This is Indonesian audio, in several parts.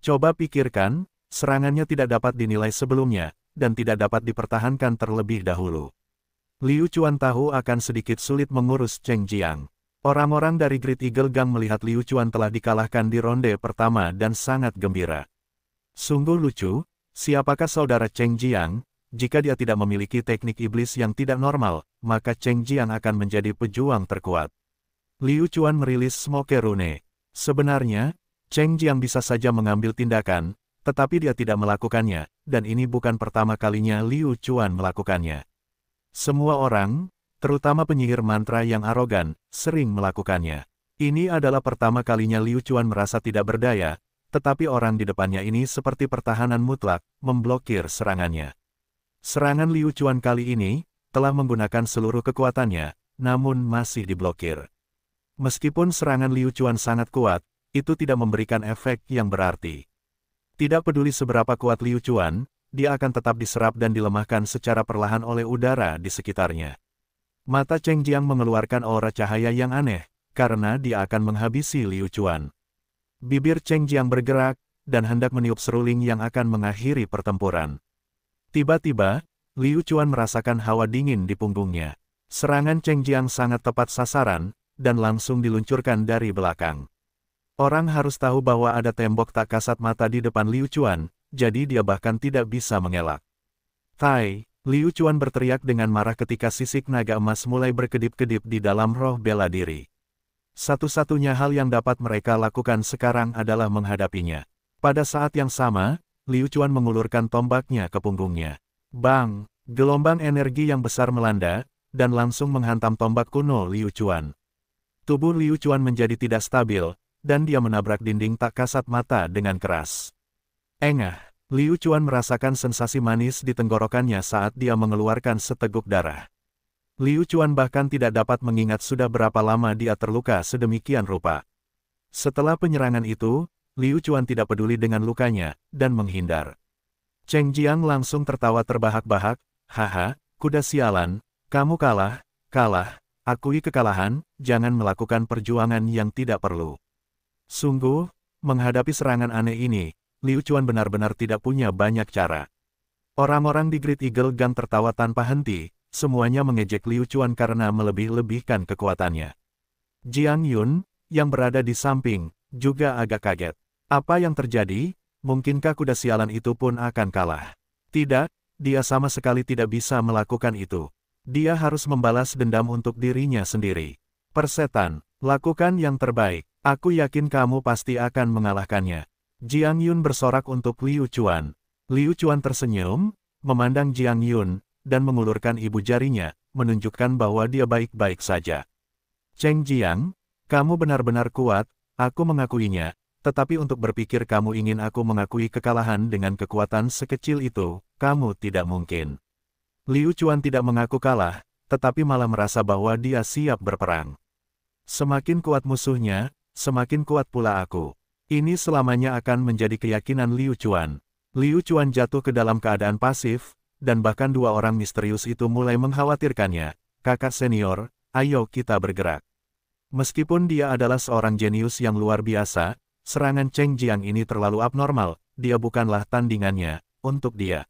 Coba pikirkan, serangannya tidak dapat dinilai sebelumnya, dan tidak dapat dipertahankan terlebih dahulu. Liu Chuan tahu akan sedikit sulit mengurus Cheng Jiang. Orang-orang dari Great Eagle Gang melihat Liu Chuan telah dikalahkan di ronde pertama dan sangat gembira. Sungguh lucu, siapakah saudara Cheng Jiang? Jika dia tidak memiliki teknik iblis yang tidak normal, maka Cheng Jiang akan menjadi pejuang terkuat. Liu Chuan merilis Smoke Rune. Sebenarnya, Cheng Jiang bisa saja mengambil tindakan, tetapi dia tidak melakukannya, dan ini bukan pertama kalinya Liu Chuan melakukannya. Semua orang, terutama penyihir mantra yang arogan, sering melakukannya. Ini adalah pertama kalinya Liu Chuan merasa tidak berdaya, tetapi orang di depannya ini seperti pertahanan mutlak, memblokir serangannya. Serangan Liu Chuan kali ini, telah menggunakan seluruh kekuatannya, namun masih diblokir. Meskipun serangan Liu Chuan sangat kuat, itu tidak memberikan efek yang berarti. Tidak peduli seberapa kuat Liu Chuan, dia akan tetap diserap dan dilemahkan secara perlahan oleh udara di sekitarnya. Mata Cheng Jiang mengeluarkan aura cahaya yang aneh, karena dia akan menghabisi Liu Chuan. Bibir Cheng Jiang bergerak, dan hendak meniup seruling yang akan mengakhiri pertempuran. Tiba-tiba, Liu Chuan merasakan hawa dingin di punggungnya. Serangan Cheng Jiang sangat tepat sasaran, dan langsung diluncurkan dari belakang. Orang harus tahu bahwa ada tembok tak kasat mata di depan Liu Chuan, jadi dia bahkan tidak bisa mengelak. Tai, Liu Chuan berteriak dengan marah ketika sisik naga emas mulai berkedip-kedip di dalam roh bela diri. Satu-satunya hal yang dapat mereka lakukan sekarang adalah menghadapinya. Pada saat yang sama, Liu Chuan mengulurkan tombaknya ke punggungnya. Bang, gelombang energi yang besar melanda, dan langsung menghantam tombak kuno Liu Chuan. Tubuh Liu Chuan menjadi tidak stabil, dan dia menabrak dinding tak kasat mata dengan keras. Engah, Liu Chuan merasakan sensasi manis di tenggorokannya saat dia mengeluarkan seteguk darah. Liu Chuan bahkan tidak dapat mengingat sudah berapa lama dia terluka sedemikian rupa. Setelah penyerangan itu, Liu Chuan tidak peduli dengan lukanya, dan menghindar. Cheng Jiang langsung tertawa terbahak-bahak, Haha, kuda sialan, kamu kalah, kalah, akui kekalahan, jangan melakukan perjuangan yang tidak perlu. Sungguh, menghadapi serangan aneh ini, Liu Chuan benar-benar tidak punya banyak cara. Orang-orang di Great Eagle Gang tertawa tanpa henti, semuanya mengejek Liu Chuan karena melebih-lebihkan kekuatannya. Jiang Yun, yang berada di samping, juga agak kaget. Apa yang terjadi? Mungkinkah kuda sialan itu pun akan kalah? Tidak, dia sama sekali tidak bisa melakukan itu. Dia harus membalas dendam untuk dirinya sendiri. Persetan, lakukan yang terbaik. Aku yakin kamu pasti akan mengalahkannya. Jiang Yun bersorak untuk Liu Chuan. Liu Chuan tersenyum, memandang Jiang Yun, dan mengulurkan ibu jarinya, menunjukkan bahwa dia baik-baik saja. Cheng Jiang, kamu benar-benar kuat, aku mengakuinya, tetapi untuk berpikir kamu ingin aku mengakui kekalahan dengan kekuatan sekecil itu, kamu tidak mungkin. Liu Chuan tidak mengaku kalah, tetapi malah merasa bahwa dia siap berperang. Semakin kuat musuhnya, semakin kuat pula aku. Ini selamanya akan menjadi keyakinan Liu Chuan. Liu Chuan jatuh ke dalam keadaan pasif, dan bahkan dua orang misterius itu mulai mengkhawatirkannya. Kakak senior, ayo kita bergerak. Meskipun dia adalah seorang jenius yang luar biasa, serangan Cheng Jiang ini terlalu abnormal, dia bukanlah tandingannya, untuk dia.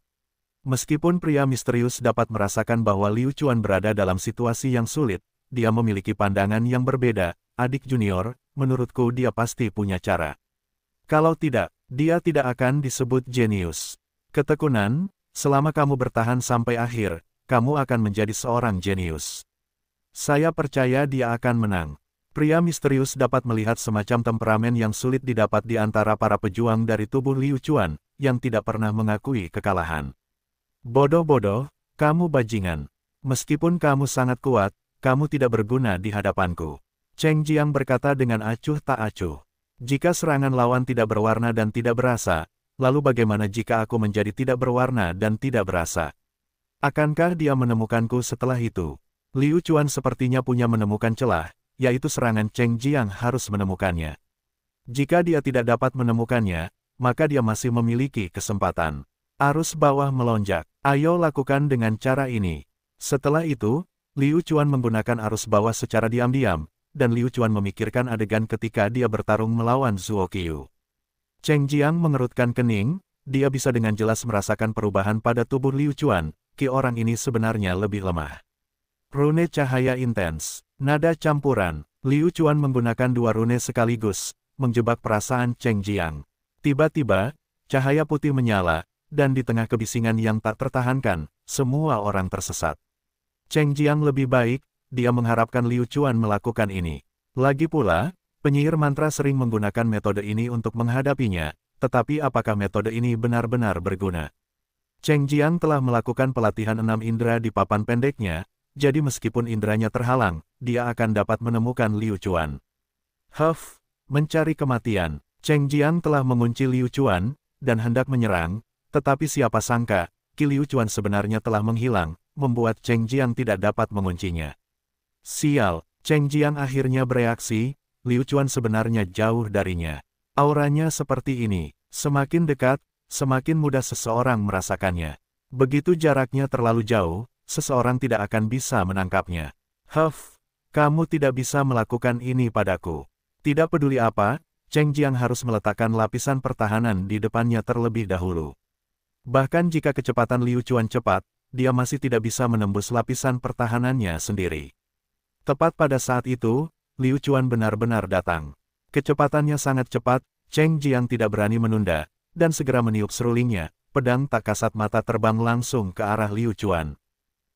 Meskipun pria misterius dapat merasakan bahwa Liu Chuan berada dalam situasi yang sulit, dia memiliki pandangan yang berbeda, adik junior, menurutku dia pasti punya cara. Kalau tidak, dia tidak akan disebut jenius. Ketekunan, selama kamu bertahan sampai akhir, kamu akan menjadi seorang jenius. Saya percaya dia akan menang. Pria misterius dapat melihat semacam temperamen yang sulit didapat di antara para pejuang dari tubuh Liu Chuan, yang tidak pernah mengakui kekalahan. Bodoh-bodoh, kamu bajingan. Meskipun kamu sangat kuat, kamu tidak berguna di hadapanku. Cheng Jiang berkata dengan acuh tak acuh. Jika serangan lawan tidak berwarna dan tidak berasa, lalu bagaimana jika aku menjadi tidak berwarna dan tidak berasa? Akankah dia menemukanku setelah itu? Liu Chuan sepertinya punya menemukan celah, yaitu serangan Cheng Jiang harus menemukannya. Jika dia tidak dapat menemukannya, maka dia masih memiliki kesempatan. Arus bawah melonjak. Ayo lakukan dengan cara ini. Setelah itu, Liu Chuan menggunakan arus bawah secara diam-diam, dan Liu Chuan memikirkan adegan ketika dia bertarung melawan Zuo Qiu. Cheng Jiang mengerutkan kening, dia bisa dengan jelas merasakan perubahan pada tubuh Liu Chuan, ki orang ini sebenarnya lebih lemah. Rune cahaya intens, nada campuran, Liu Chuan menggunakan dua rune sekaligus, menjebak perasaan Cheng Jiang. Tiba-tiba, cahaya putih menyala, dan di tengah kebisingan yang tak tertahankan, semua orang tersesat. Cheng Jiang lebih baik, dia mengharapkan Liu Chuan melakukan ini. Lagi pula, penyihir mantra sering menggunakan metode ini untuk menghadapinya, tetapi apakah metode ini benar-benar berguna? Cheng Jiang telah melakukan pelatihan enam indera di papan pendeknya, jadi meskipun inderanya terhalang, dia akan dapat menemukan Liu Chuan. Huff, mencari kematian. Cheng Jiang telah mengunci Liu Chuan, dan hendak menyerang, tetapi siapa sangka, Ki Liu Chuan sebenarnya telah menghilang, membuat Cheng Jiang tidak dapat menguncinya. Sial, Cheng Jiang akhirnya bereaksi, Liu Chuan sebenarnya jauh darinya. Auranya seperti ini, semakin dekat, semakin mudah seseorang merasakannya. Begitu jaraknya terlalu jauh, seseorang tidak akan bisa menangkapnya. Huff, kamu tidak bisa melakukan ini padaku. Tidak peduli apa, Cheng Jiang harus meletakkan lapisan pertahanan di depannya terlebih dahulu. Bahkan jika kecepatan Liu Chuan cepat, dia masih tidak bisa menembus lapisan pertahanannya sendiri. Tepat pada saat itu, Liu Chuan benar-benar datang. Kecepatannya sangat cepat, Cheng Jiang tidak berani menunda, dan segera meniup serulingnya, pedang tak kasat mata terbang langsung ke arah Liu Chuan.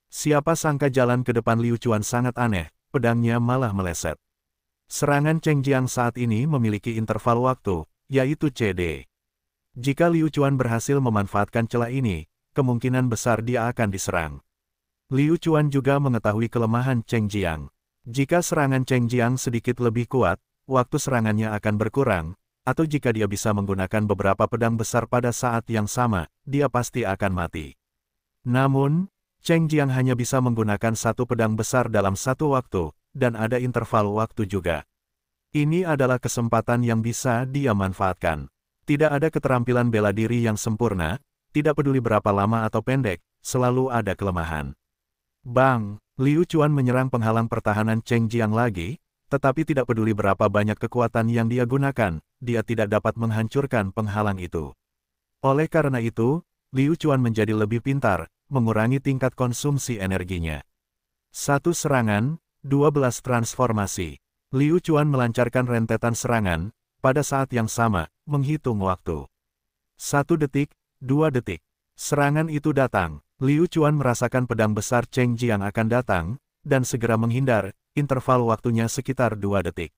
Siapa sangka jalan ke depan Liu Chuan sangat aneh, pedangnya malah meleset. Serangan Cheng Jiang saat ini memiliki interval waktu, yaitu CD. Jika Liu Chuan berhasil memanfaatkan celah ini, kemungkinan besar dia akan diserang. Liu Chuan juga mengetahui kelemahan Cheng Jiang. Jika serangan Cheng Jiang sedikit lebih kuat, waktu serangannya akan berkurang, atau jika dia bisa menggunakan beberapa pedang besar pada saat yang sama, dia pasti akan mati. Namun, Cheng Jiang hanya bisa menggunakan satu pedang besar dalam satu waktu, dan ada interval waktu juga. Ini adalah kesempatan yang bisa dia manfaatkan. Tidak ada keterampilan bela diri yang sempurna, tidak peduli berapa lama atau pendek, selalu ada kelemahan. Bang, Liu Chuan menyerang penghalang pertahanan Cheng Jiang lagi, tetapi tidak peduli berapa banyak kekuatan yang dia gunakan, dia tidak dapat menghancurkan penghalang itu. Oleh karena itu, Liu Chuan menjadi lebih pintar, mengurangi tingkat konsumsi energinya. Satu serangan, dua belas transformasi. Liu Chuan melancarkan rentetan serangan, pada saat yang sama, menghitung waktu. Satu detik, dua detik. Serangan itu datang, Liu Chuan merasakan pedang besar Cheng Jiang akan datang, dan segera menghindar, interval waktunya sekitar dua detik.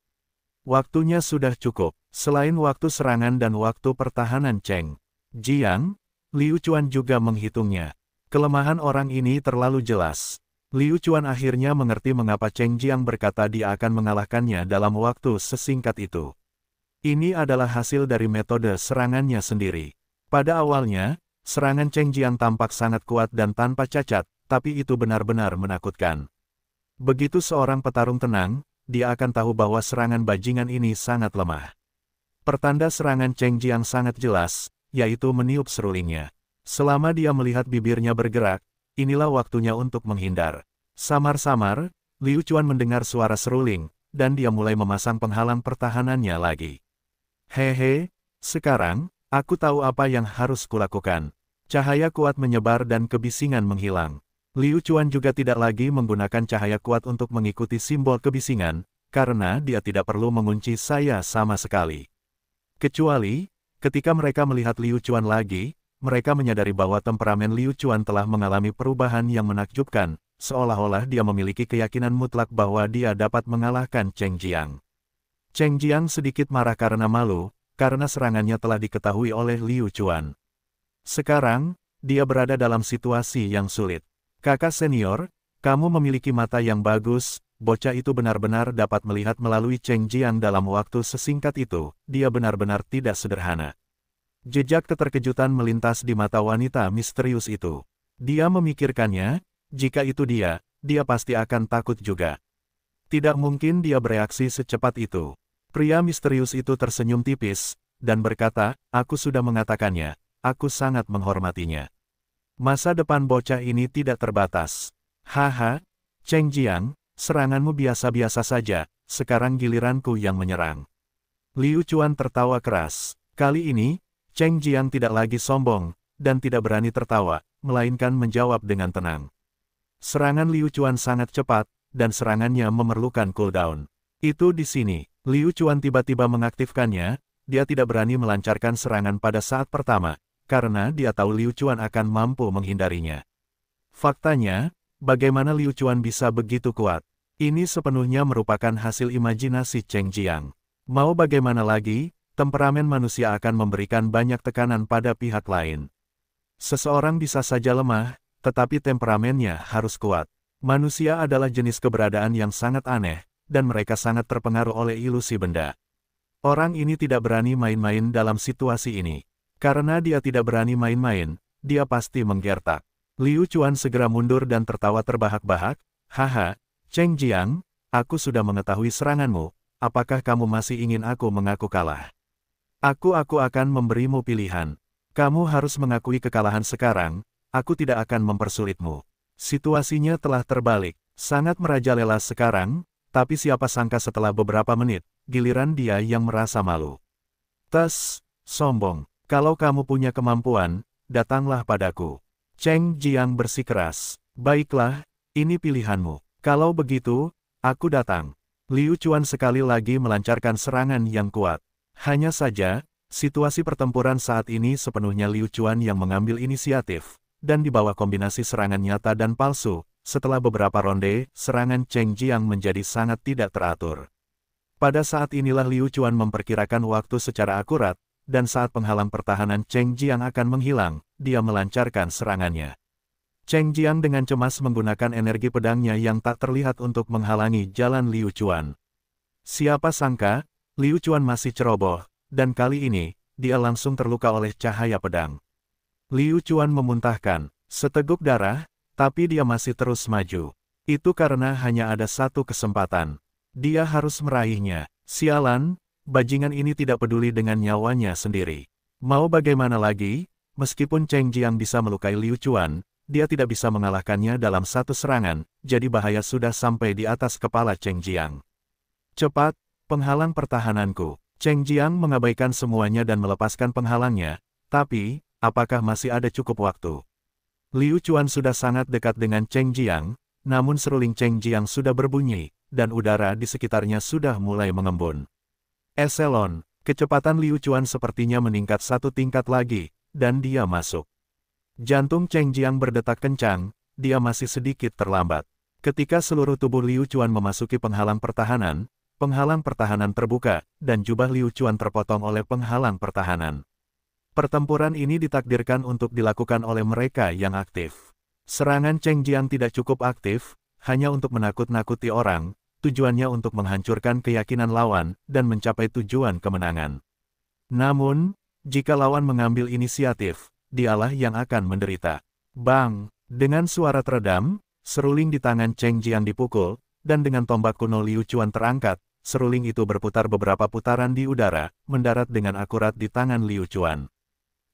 Waktunya sudah cukup, selain waktu serangan dan waktu pertahanan Cheng Jiang, Liu Chuan juga menghitungnya. Kelemahan orang ini terlalu jelas. Liu Chuan akhirnya mengerti mengapa Cheng Jiang berkata dia akan mengalahkannya dalam waktu sesingkat itu. Ini adalah hasil dari metode serangannya sendiri. Pada awalnya, Serangan Cheng Jiang tampak sangat kuat dan tanpa cacat, tapi itu benar-benar menakutkan. Begitu seorang petarung tenang, dia akan tahu bahwa serangan bajingan ini sangat lemah. Pertanda serangan Cheng Jiang sangat jelas, yaitu meniup serulingnya. Selama dia melihat bibirnya bergerak, inilah waktunya untuk menghindar. Samar-samar, Liu Chuan mendengar suara seruling, dan dia mulai memasang penghalang pertahanannya lagi. Hehe, sekarang, aku tahu apa yang harus kulakukan. Cahaya kuat menyebar dan kebisingan menghilang. Liu Chuan juga tidak lagi menggunakan cahaya kuat untuk mengikuti simbol kebisingan, karena dia tidak perlu mengunci saya sama sekali. Kecuali, ketika mereka melihat Liu Chuan lagi, mereka menyadari bahwa temperamen Liu Chuan telah mengalami perubahan yang menakjubkan, seolah-olah dia memiliki keyakinan mutlak bahwa dia dapat mengalahkan Cheng Jiang. Cheng Jiang sedikit marah karena malu, karena serangannya telah diketahui oleh Liu Chuan. Sekarang, dia berada dalam situasi yang sulit. Kakak senior, kamu memiliki mata yang bagus, bocah itu benar-benar dapat melihat melalui Cheng Jiang dalam waktu sesingkat itu, dia benar-benar tidak sederhana. Jejak keterkejutan melintas di mata wanita misterius itu. Dia memikirkannya, jika itu dia, dia pasti akan takut juga. Tidak mungkin dia bereaksi secepat itu. Pria misterius itu tersenyum tipis, dan berkata, aku sudah mengatakannya, aku sangat menghormatinya. Masa depan bocah ini tidak terbatas. Haha, Cheng Jiang, seranganmu biasa-biasa saja, sekarang giliranku yang menyerang. Liu Chuan tertawa keras. Kali ini, Cheng Jiang tidak lagi sombong, dan tidak berani tertawa, melainkan menjawab dengan tenang. Serangan Liu Chuan sangat cepat, dan serangannya memerlukan cooldown. Itu di sini, Liu Chuan tiba-tiba mengaktifkannya, dia tidak berani melancarkan serangan pada saat pertama, karena dia tahu Liu Chuan akan mampu menghindarinya. Faktanya, bagaimana Liu Chuan bisa begitu kuat? Ini sepenuhnya merupakan hasil imajinasi Cheng Jiang. Mau bagaimana lagi, temperamen manusia akan memberikan banyak tekanan pada pihak lain. Seseorang bisa saja lemah, tetapi temperamennya harus kuat. Manusia adalah jenis keberadaan yang sangat aneh, dan mereka sangat terpengaruh oleh ilusi benda. Orang ini tidak berani main-main dalam situasi ini. Karena dia tidak berani main-main, dia pasti menggertak. Liu Chuan segera mundur dan tertawa terbahak-bahak, Haha, Cheng Jiang, aku sudah mengetahui seranganmu, apakah kamu masih ingin aku mengaku kalah? Aku-aku akan memberimu pilihan. Kamu harus mengakui kekalahan sekarang, aku tidak akan mempersulitmu. Situasinya telah terbalik, sangat merajalela sekarang, tapi siapa sangka setelah beberapa menit, giliran dia yang merasa malu. Tes, sombong. Kalau kamu punya kemampuan, datanglah padaku. Cheng Jiang bersikeras. Baiklah, ini pilihanmu. Kalau begitu, aku datang. Liu Chuan sekali lagi melancarkan serangan yang kuat. Hanya saja, situasi pertempuran saat ini sepenuhnya Liu Chuan yang mengambil inisiatif, dan di bawah kombinasi serangan nyata dan palsu, setelah beberapa ronde, serangan Cheng Jiang menjadi sangat tidak teratur. Pada saat inilah Liu Chuan memperkirakan waktu secara akurat, dan saat penghalang pertahanan Cheng Jiang akan menghilang, dia melancarkan serangannya. Cheng Jiang dengan cemas menggunakan energi pedangnya yang tak terlihat untuk menghalangi jalan Liu Chuan. Siapa sangka, Liu Chuan masih ceroboh, dan kali ini, dia langsung terluka oleh cahaya pedang. Liu Chuan memuntahkan, seteguk darah, tapi dia masih terus maju. Itu karena hanya ada satu kesempatan. Dia harus meraihnya. Sialan, bajingan ini tidak peduli dengan nyawanya sendiri. Mau bagaimana lagi, meskipun Cheng Jiang bisa melukai Liu Chuan, dia tidak bisa mengalahkannya dalam satu serangan, jadi bahaya sudah sampai di atas kepala Cheng Jiang. Cepat, penghalang pertahananku. Cheng Jiang mengabaikan semuanya dan melepaskan penghalangnya, tapi, apakah masih ada cukup waktu? Liu Chuan sudah sangat dekat dengan Cheng Jiang, namun seruling Cheng Jiang sudah berbunyi, dan udara di sekitarnya sudah mulai mengembun. Eselon, kecepatan Liu Chuan sepertinya meningkat satu tingkat lagi, dan dia masuk. Jantung Cheng Jiang berdetak kencang, dia masih sedikit terlambat. Ketika seluruh tubuh Liu Chuan memasuki penghalang pertahanan, penghalang pertahanan terbuka, dan jubah Liu Chuan terpotong oleh penghalang pertahanan. Pertempuran ini ditakdirkan untuk dilakukan oleh mereka yang aktif. Serangan Cheng Jiang tidak cukup aktif, hanya untuk menakut-nakuti orang, tujuannya untuk menghancurkan keyakinan lawan dan mencapai tujuan kemenangan. Namun, jika lawan mengambil inisiatif, dialah yang akan menderita. Bang! Dengan suara teredam, seruling di tangan Cheng Jiang dipukul, dan dengan tombak kuno Liu Chuan terangkat, seruling itu berputar beberapa putaran di udara, mendarat dengan akurat di tangan Liu Chuan.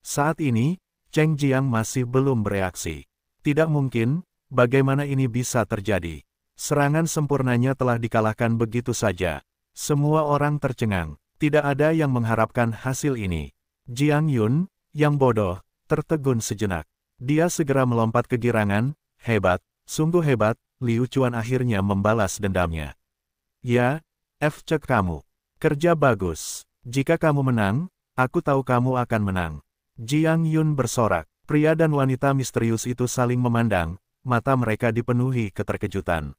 Saat ini, Cheng Jiang masih belum bereaksi. Tidak mungkin, bagaimana ini bisa terjadi. Serangan sempurnanya telah dikalahkan begitu saja. Semua orang tercengang. Tidak ada yang mengharapkan hasil ini. Jiang Yun, yang bodoh, tertegun sejenak. Dia segera melompat ke girangan, hebat, sungguh hebat, Liu Chuan akhirnya membalas dendamnya. Ya, F cek kamu. Kerja bagus. Jika kamu menang, aku tahu kamu akan menang. Jiang Yun bersorak. Pria dan wanita misterius itu saling memandang, mata mereka dipenuhi keterkejutan.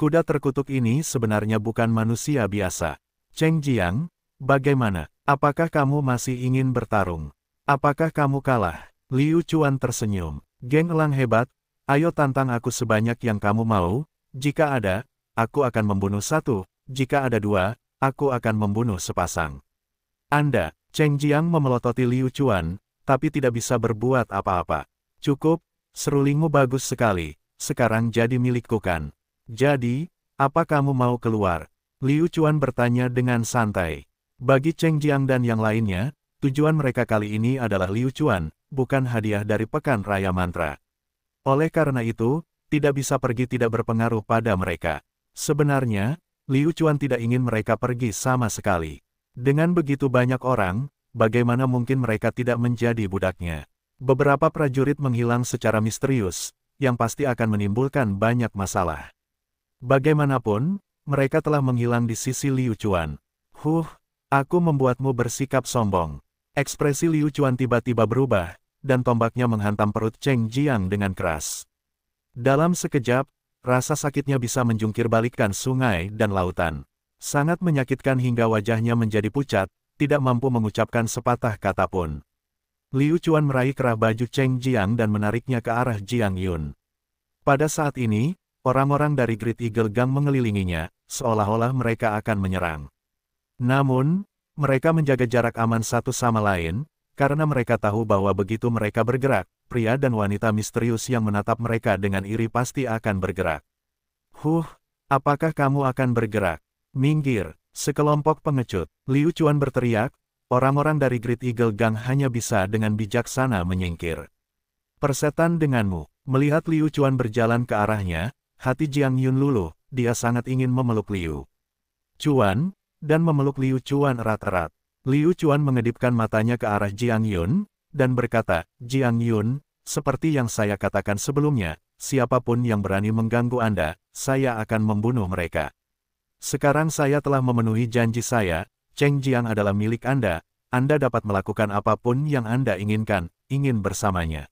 Kuda terkutuk ini sebenarnya bukan manusia biasa. Cheng Jiang, bagaimana? Apakah kamu masih ingin bertarung? Apakah kamu kalah? Liu Chuan tersenyum. Geng Elang hebat, ayo tantang aku sebanyak yang kamu mau. Jika ada, aku akan membunuh satu. Jika ada dua, aku akan membunuh sepasang. Anda, Cheng Jiang memelototi Liu Chuan, tapi tidak bisa berbuat apa-apa. Cukup, serulingmu bagus sekali, sekarang jadi milikku kan. Jadi, apa kamu mau keluar? Liu Chuan bertanya dengan santai. Bagi Cheng Jiang dan yang lainnya, tujuan mereka kali ini adalah Liu Chuan, bukan hadiah dari Pekan Raya Mantra. Oleh karena itu, tidak bisa pergi tidak berpengaruh pada mereka. Sebenarnya, Liu Chuan tidak ingin mereka pergi sama sekali. Dengan begitu banyak orang, bagaimana mungkin mereka tidak menjadi budaknya? Beberapa prajurit menghilang secara misterius, yang pasti akan menimbulkan banyak masalah. Bagaimanapun, mereka telah menghilang di sisi Liu Chuan. Huh, aku membuatmu bersikap sombong. Ekspresi Liu Chuan tiba-tiba berubah, dan tombaknya menghantam perut Cheng Jiang dengan keras. Dalam sekejap, rasa sakitnya bisa menjungkir balikkan sungai dan lautan. Sangat menyakitkan hingga wajahnya menjadi pucat, tidak mampu mengucapkan sepatah kata pun. Liu Chuan meraih kerah baju Cheng Jiang dan menariknya ke arah Jiang Yun. Pada saat ini, Orang-orang dari Great Eagle Gang mengelilinginya, seolah-olah mereka akan menyerang. Namun, mereka menjaga jarak aman satu sama lain, karena mereka tahu bahwa begitu mereka bergerak, pria dan wanita misterius yang menatap mereka dengan iri pasti akan bergerak. Huh, apakah kamu akan bergerak? Minggir, sekelompok pengecut. Liu Chuan berteriak, orang-orang dari Great Eagle Gang hanya bisa dengan bijaksana menyingkir. Persetan denganmu, melihat Liu Chuan berjalan ke arahnya, Hati Jiang Yun luluh, dia sangat ingin memeluk Liu. Cuan, dan memeluk Liu Cuan erat-erat. Liu Cuan mengedipkan matanya ke arah Jiang Yun, dan berkata, Jiang Yun, seperti yang saya katakan sebelumnya, siapapun yang berani mengganggu Anda, saya akan membunuh mereka. Sekarang saya telah memenuhi janji saya, Cheng Jiang adalah milik Anda, Anda dapat melakukan apapun yang Anda inginkan, ingin bersamanya.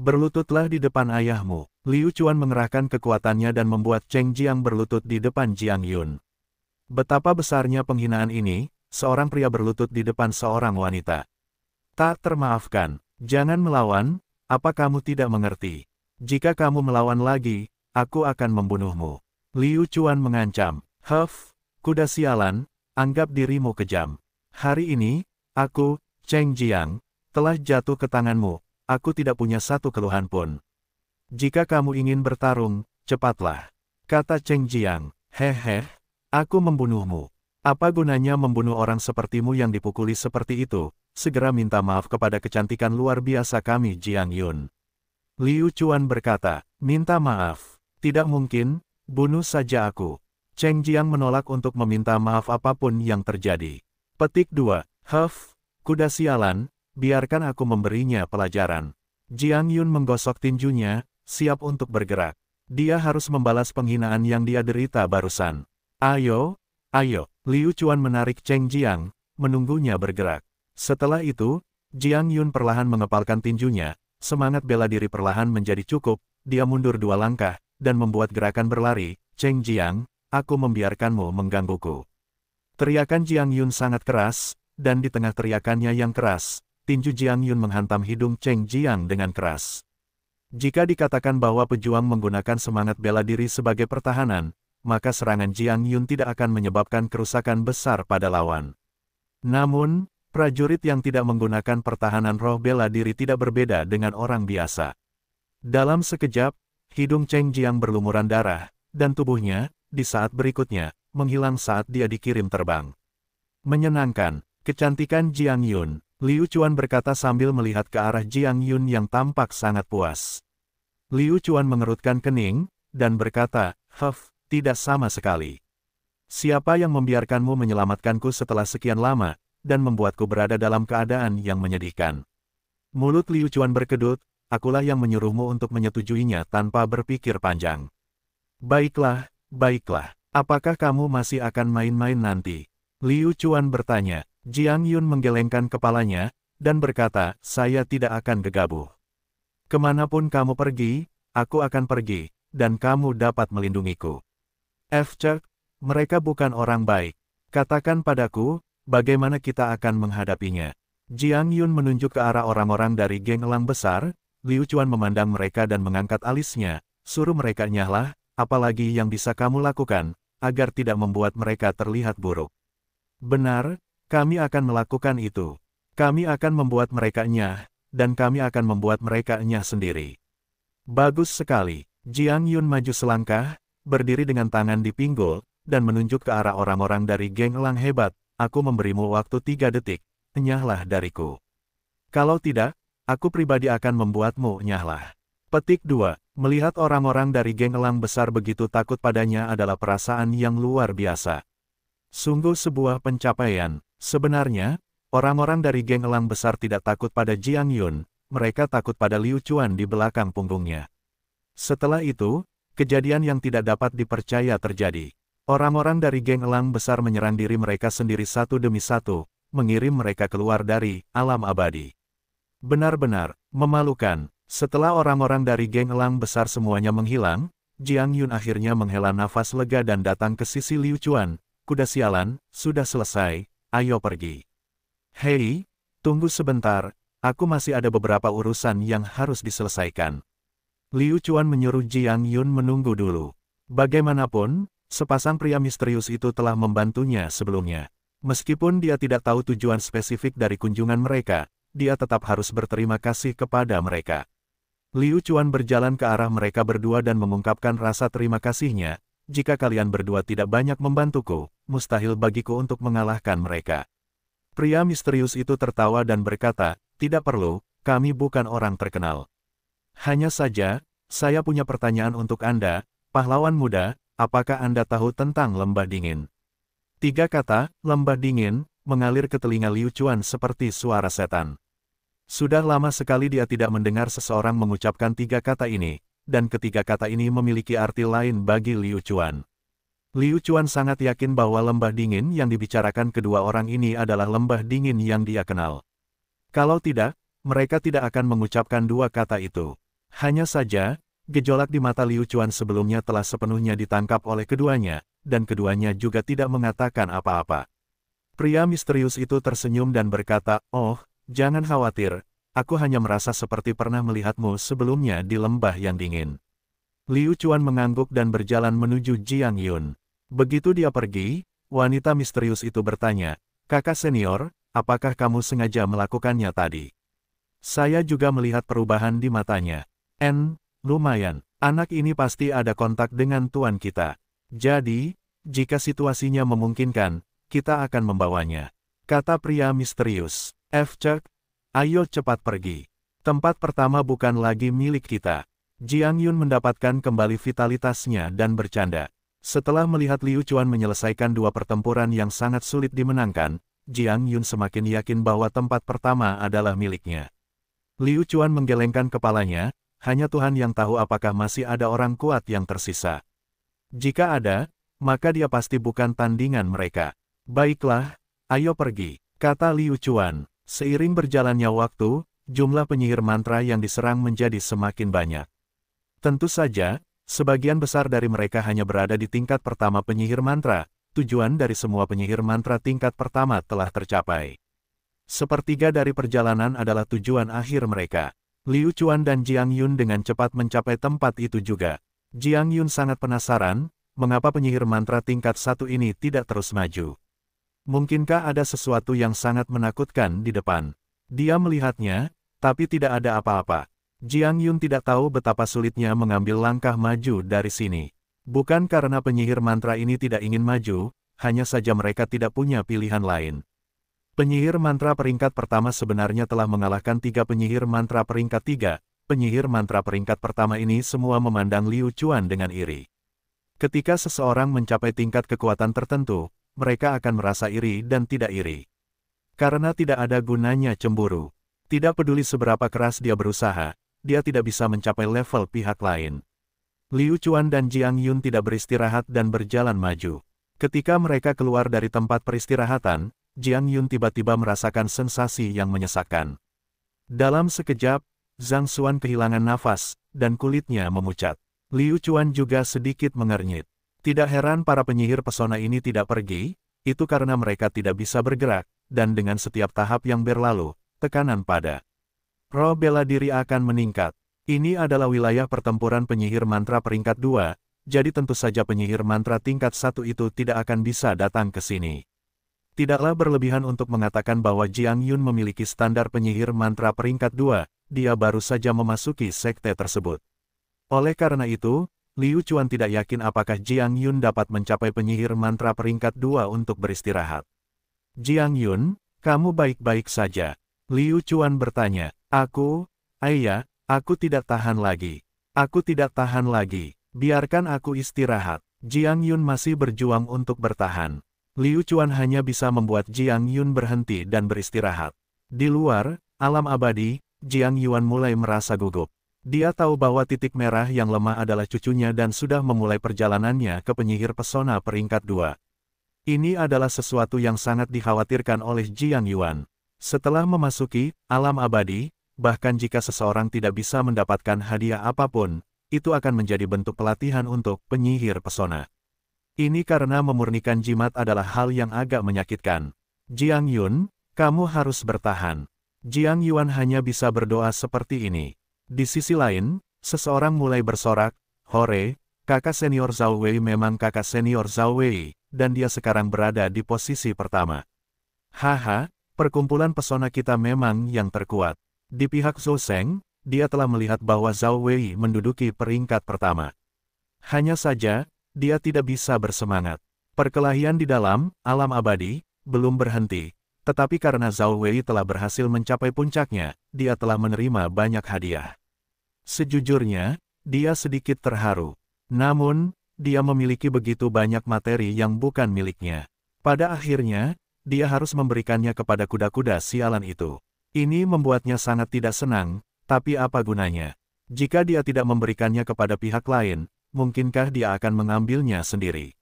Berlututlah di depan ayahmu. Liu Chuan mengerahkan kekuatannya dan membuat Cheng Jiang berlutut di depan Jiang Yun. Betapa besarnya penghinaan ini, seorang pria berlutut di depan seorang wanita. Tak termaafkan, jangan melawan, apa kamu tidak mengerti? Jika kamu melawan lagi, aku akan membunuhmu. Liu Chuan mengancam, Huff, kuda sialan, anggap dirimu kejam. Hari ini, aku, Cheng Jiang, telah jatuh ke tanganmu, aku tidak punya satu keluhan pun. Jika kamu ingin bertarung, cepatlah. Kata Cheng Jiang, hehe, aku membunuhmu. Apa gunanya membunuh orang sepertimu yang dipukuli seperti itu? Segera minta maaf kepada kecantikan luar biasa kami Jiang Yun. Liu Chuan berkata, minta maaf. Tidak mungkin, bunuh saja aku. Cheng Jiang menolak untuk meminta maaf apapun yang terjadi. Petik 2, Huff, kuda sialan, Biarkan aku memberinya pelajaran. Jiang Yun menggosok tinjunya, siap untuk bergerak. Dia harus membalas penghinaan yang dia derita barusan. Ayo, ayo. Liu Chuan menarik Cheng Jiang, menunggunya bergerak. Setelah itu, Jiang Yun perlahan mengepalkan tinjunya, semangat bela diri perlahan menjadi cukup, dia mundur dua langkah, dan membuat gerakan berlari, Cheng Jiang, aku membiarkanmu menggangguku. Teriakan Jiang Yun sangat keras, dan di tengah teriakannya yang keras, tinju Jiang Yun menghantam hidung Cheng Jiang dengan keras. Jika dikatakan bahwa pejuang menggunakan semangat bela diri sebagai pertahanan, maka serangan Jiang Yun tidak akan menyebabkan kerusakan besar pada lawan. Namun, prajurit yang tidak menggunakan pertahanan roh bela diri tidak berbeda dengan orang biasa. Dalam sekejap, hidung Cheng Jiang berlumuran darah, dan tubuhnya, di saat berikutnya, menghilang saat dia dikirim terbang. Menyenangkan, kecantikan Jiang Yun, Liu Chuan berkata sambil melihat ke arah Jiang Yun yang tampak sangat puas. Liu Chuan mengerutkan kening, dan berkata, Huff, tidak sama sekali. Siapa yang membiarkanmu menyelamatkanku setelah sekian lama, dan membuatku berada dalam keadaan yang menyedihkan. Mulut Liu Chuan berkedut, akulah yang menyuruhmu untuk menyetujuinya tanpa berpikir panjang. Baiklah, baiklah, apakah kamu masih akan main-main nanti? Liu Chuan bertanya. Jiang Yun menggelengkan kepalanya, dan berkata, saya tidak akan gegabah. Kemanapun kamu pergi, aku akan pergi, dan kamu dapat melindungiku. F. Cek, mereka bukan orang baik. Katakan padaku, bagaimana kita akan menghadapinya. Jiang Yun menunjuk ke arah orang-orang dari geng elang besar, Liu Chuan memandang mereka dan mengangkat alisnya, suruh mereka nyahlah, apalagi yang bisa kamu lakukan, agar tidak membuat mereka terlihat buruk. Benar, kami akan melakukan itu. Kami akan membuat mereka nyah, dan kami akan membuat mereka nyah sendiri. Bagus sekali. Jiang Yun maju selangkah, berdiri dengan tangan di pinggul, dan menunjuk ke arah orang-orang dari geng elang hebat, aku memberimu waktu tiga detik, nyahlah dariku. Kalau tidak, aku pribadi akan membuatmu nyahlah. Petik 2. Melihat orang-orang dari geng elang besar begitu takut padanya adalah perasaan yang luar biasa. Sungguh sebuah pencapaian. Sebenarnya, orang-orang dari geng elang besar tidak takut pada Jiang Yun, mereka takut pada Liu Chuan di belakang punggungnya. Setelah itu, kejadian yang tidak dapat dipercaya terjadi. Orang-orang dari geng elang besar menyerang diri mereka sendiri satu demi satu, mengirim mereka keluar dari alam abadi. Benar-benar, memalukan. Setelah orang-orang dari geng elang besar semuanya menghilang, Jiang Yun akhirnya menghela nafas lega dan datang ke sisi Liu Chuan, kuda sialan, sudah selesai, ayo pergi. Hei, tunggu sebentar, aku masih ada beberapa urusan yang harus diselesaikan. Liu Chuan menyuruh Jiang Yun menunggu dulu. Bagaimanapun, sepasang pria misterius itu telah membantunya sebelumnya. Meskipun dia tidak tahu tujuan spesifik dari kunjungan mereka, dia tetap harus berterima kasih kepada mereka. Liu Chuan berjalan ke arah mereka berdua dan mengungkapkan rasa terima kasihnya, jika kalian berdua tidak banyak membantuku, mustahil bagiku untuk mengalahkan mereka. Pria misterius itu tertawa dan berkata, tidak perlu, kami bukan orang terkenal. Hanya saja, saya punya pertanyaan untuk Anda, pahlawan muda, apakah Anda tahu tentang lembah dingin? Tiga kata, lembah dingin, mengalir ke telinga Liu Chuan seperti suara setan. Sudah lama sekali dia tidak mendengar seseorang mengucapkan tiga kata ini, dan ketiga kata ini memiliki arti lain bagi Liu Chuan. Liu Chuan sangat yakin bahwa lembah dingin yang dibicarakan kedua orang ini adalah lembah dingin yang dia kenal. Kalau tidak, mereka tidak akan mengucapkan dua kata itu. Hanya saja, gejolak di mata Liu Chuan sebelumnya telah sepenuhnya ditangkap oleh keduanya, dan keduanya juga tidak mengatakan apa-apa. Pria misterius itu tersenyum dan berkata, Oh, jangan khawatir, aku hanya merasa seperti pernah melihatmu sebelumnya di lembah yang dingin. Liu Chuan mengangguk dan berjalan menuju Jiang Yun. Begitu dia pergi, wanita misterius itu bertanya, Kakak senior, apakah kamu sengaja melakukannya tadi? Saya juga melihat perubahan di matanya. N, lumayan, anak ini pasti ada kontak dengan tuan kita. Jadi, jika situasinya memungkinkan, kita akan membawanya. Kata pria misterius. F. Chuck, Ayo cepat pergi. Tempat pertama bukan lagi milik kita. Jiang Yun mendapatkan kembali vitalitasnya dan bercanda. Setelah melihat Liu Chuan menyelesaikan dua pertempuran yang sangat sulit dimenangkan, Jiang Yun semakin yakin bahwa tempat pertama adalah miliknya. Liu Chuan menggelengkan kepalanya, hanya Tuhan yang tahu apakah masih ada orang kuat yang tersisa. Jika ada, maka dia pasti bukan tandingan mereka. Baiklah, ayo pergi, kata Liu Chuan. Seiring berjalannya waktu, jumlah penyihir mantra yang diserang menjadi semakin banyak. Tentu saja, sebagian besar dari mereka hanya berada di tingkat pertama penyihir mantra, tujuan dari semua penyihir mantra tingkat pertama telah tercapai. Sepertiga dari perjalanan adalah tujuan akhir mereka. Liu Chuan dan Jiang Yun dengan cepat mencapai tempat itu juga. Jiang Yun sangat penasaran, mengapa penyihir mantra tingkat satu ini tidak terus maju. Mungkinkah ada sesuatu yang sangat menakutkan di depan? Dia melihatnya, tapi tidak ada apa-apa. Jiang Yun tidak tahu betapa sulitnya mengambil langkah maju dari sini. Bukan karena penyihir mantra ini tidak ingin maju, hanya saja mereka tidak punya pilihan lain. Penyihir mantra peringkat pertama sebenarnya telah mengalahkan tiga penyihir mantra peringkat tiga. Penyihir mantra peringkat pertama ini semua memandang Liu Chuan dengan iri. Ketika seseorang mencapai tingkat kekuatan tertentu, mereka akan merasa iri dan tidak iri. Karena tidak ada gunanya cemburu. Tidak peduli seberapa keras dia berusaha, dia tidak bisa mencapai level pihak lain. Liu Chuan dan Jiang Yun tidak beristirahat dan berjalan maju. Ketika mereka keluar dari tempat peristirahatan, Jiang Yun tiba-tiba merasakan sensasi yang menyesakkan. Dalam sekejap, Zhang Xuan kehilangan nafas, dan kulitnya memucat. Liu Chuan juga sedikit mengernyit. Tidak heran para penyihir pesona ini tidak pergi, itu karena mereka tidak bisa bergerak, dan dengan setiap tahap yang berlalu, tekanan pada roh bela diri akan meningkat. Ini adalah wilayah pertempuran penyihir mantra peringkat 2, jadi tentu saja penyihir mantra tingkat satu itu tidak akan bisa datang ke sini. Tidaklah berlebihan untuk mengatakan bahwa Jiang Yun memiliki standar penyihir mantra peringkat 2, dia baru saja memasuki sekte tersebut. Oleh karena itu, Liu Chuan tidak yakin apakah Jiang Yun dapat mencapai penyihir mantra peringkat dua untuk beristirahat. Jiang Yun, kamu baik-baik saja. Liu Chuan bertanya, aku, ayah, aku tidak tahan lagi. Aku tidak tahan lagi. Biarkan aku istirahat. Jiang Yun masih berjuang untuk bertahan. Liu Chuan hanya bisa membuat Jiang Yun berhenti dan beristirahat. Di luar, alam abadi, Jiang Yuan mulai merasa gugup. Dia tahu bahwa titik merah yang lemah adalah cucunya dan sudah memulai perjalanannya ke penyihir pesona peringkat dua. Ini adalah sesuatu yang sangat dikhawatirkan oleh Jiang Yuan. Setelah memasuki alam abadi, bahkan jika seseorang tidak bisa mendapatkan hadiah apapun, itu akan menjadi bentuk pelatihan untuk penyihir pesona. Ini karena memurnikan jimat adalah hal yang agak menyakitkan. Jiang Yun, kamu harus bertahan. Jiang Yuan hanya bisa berdoa seperti ini. Di sisi lain, seseorang mulai bersorak, Hore, kakak senior Zhao Wei memang kakak senior Zhao Wei, dan dia sekarang berada di posisi pertama. Haha, perkumpulan pesona kita memang yang terkuat. Di pihak Zhou Seng, dia telah melihat bahwa Zhao Wei menduduki peringkat pertama. Hanya saja, dia tidak bisa bersemangat. Perkelahian di dalam alam abadi belum berhenti, tetapi karena Zhao Wei telah berhasil mencapai puncaknya, dia telah menerima banyak hadiah. Sejujurnya, dia sedikit terharu. Namun, dia memiliki begitu banyak materi yang bukan miliknya. Pada akhirnya, dia harus memberikannya kepada kuda-kuda sialan itu. Ini membuatnya sangat tidak senang, tapi apa gunanya? Jika dia tidak memberikannya kepada pihak lain, mungkinkah dia akan mengambilnya sendiri?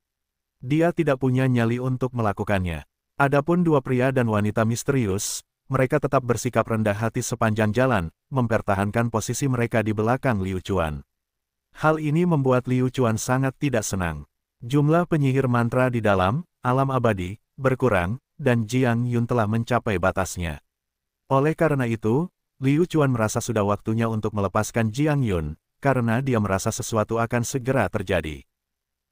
Dia tidak punya nyali untuk melakukannya. Adapun dua pria dan wanita misterius, mereka tetap bersikap rendah hati sepanjang jalan, mempertahankan posisi mereka di belakang Liu Chuan. Hal ini membuat Liu Chuan sangat tidak senang. Jumlah penyihir mantra di dalam, alam abadi, berkurang, dan Jiang Yun telah mencapai batasnya. Oleh karena itu, Liu Chuan merasa sudah waktunya untuk melepaskan Jiang Yun, karena dia merasa sesuatu akan segera terjadi.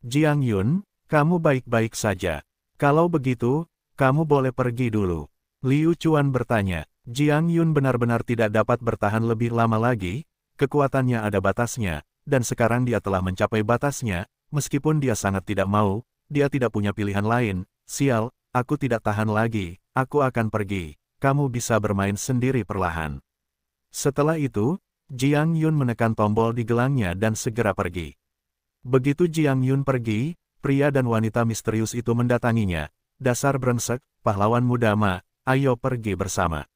Jiang Yun, kamu baik-baik saja. Kalau begitu, kamu boleh pergi dulu. Liu Chuan bertanya, Jiang Yun benar-benar tidak dapat bertahan lebih lama lagi, kekuatannya ada batasnya, dan sekarang dia telah mencapai batasnya, meskipun dia sangat tidak mau, dia tidak punya pilihan lain, sial, aku tidak tahan lagi, aku akan pergi, kamu bisa bermain sendiri perlahan. Setelah itu, Jiang Yun menekan tombol di gelangnya dan segera pergi. Begitu Jiang Yun pergi, pria dan wanita misterius itu mendatanginya. Dasar brengsek, pahlawan muda mudama, ayo pergi bersama.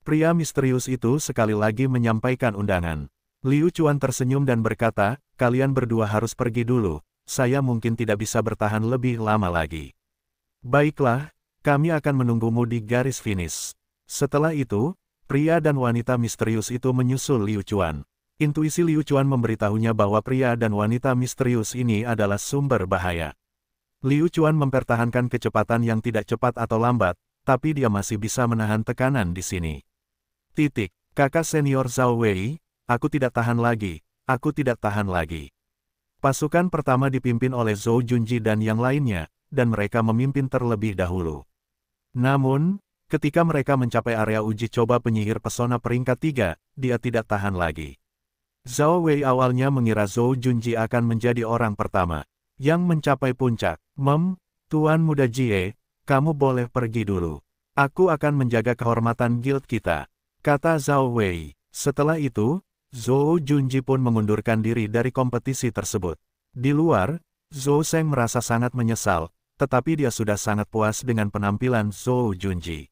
Pria misterius itu sekali lagi menyampaikan undangan. Liu Chuan tersenyum dan berkata, kalian berdua harus pergi dulu, saya mungkin tidak bisa bertahan lebih lama lagi. Baiklah, kami akan menunggumu di garis finish. Setelah itu, pria dan wanita misterius itu menyusul Liu Chuan. Intuisi Liu Chuan memberitahunya bahwa pria dan wanita misterius ini adalah sumber bahaya. Liu Chuan mempertahankan kecepatan yang tidak cepat atau lambat, tapi dia masih bisa menahan tekanan di sini. Titik, kakak senior Zhao Wei, aku tidak tahan lagi, aku tidak tahan lagi. Pasukan pertama dipimpin oleh Zhou Junji dan yang lainnya, dan mereka memimpin terlebih dahulu. Namun, ketika mereka mencapai area uji coba penyihir pesona peringkat 3, dia tidak tahan lagi. Zhao Wei awalnya mengira Zhou Junji akan menjadi orang pertama yang mencapai puncak. Mem, Tuan Muda Jie, kamu boleh pergi dulu. Aku akan menjaga kehormatan guild kita, kata Zhao Wei. Setelah itu, Zhou Junji pun mengundurkan diri dari kompetisi tersebut. Di luar, Zhou Sheng merasa sangat menyesal, tetapi dia sudah sangat puas dengan penampilan Zhou Junji.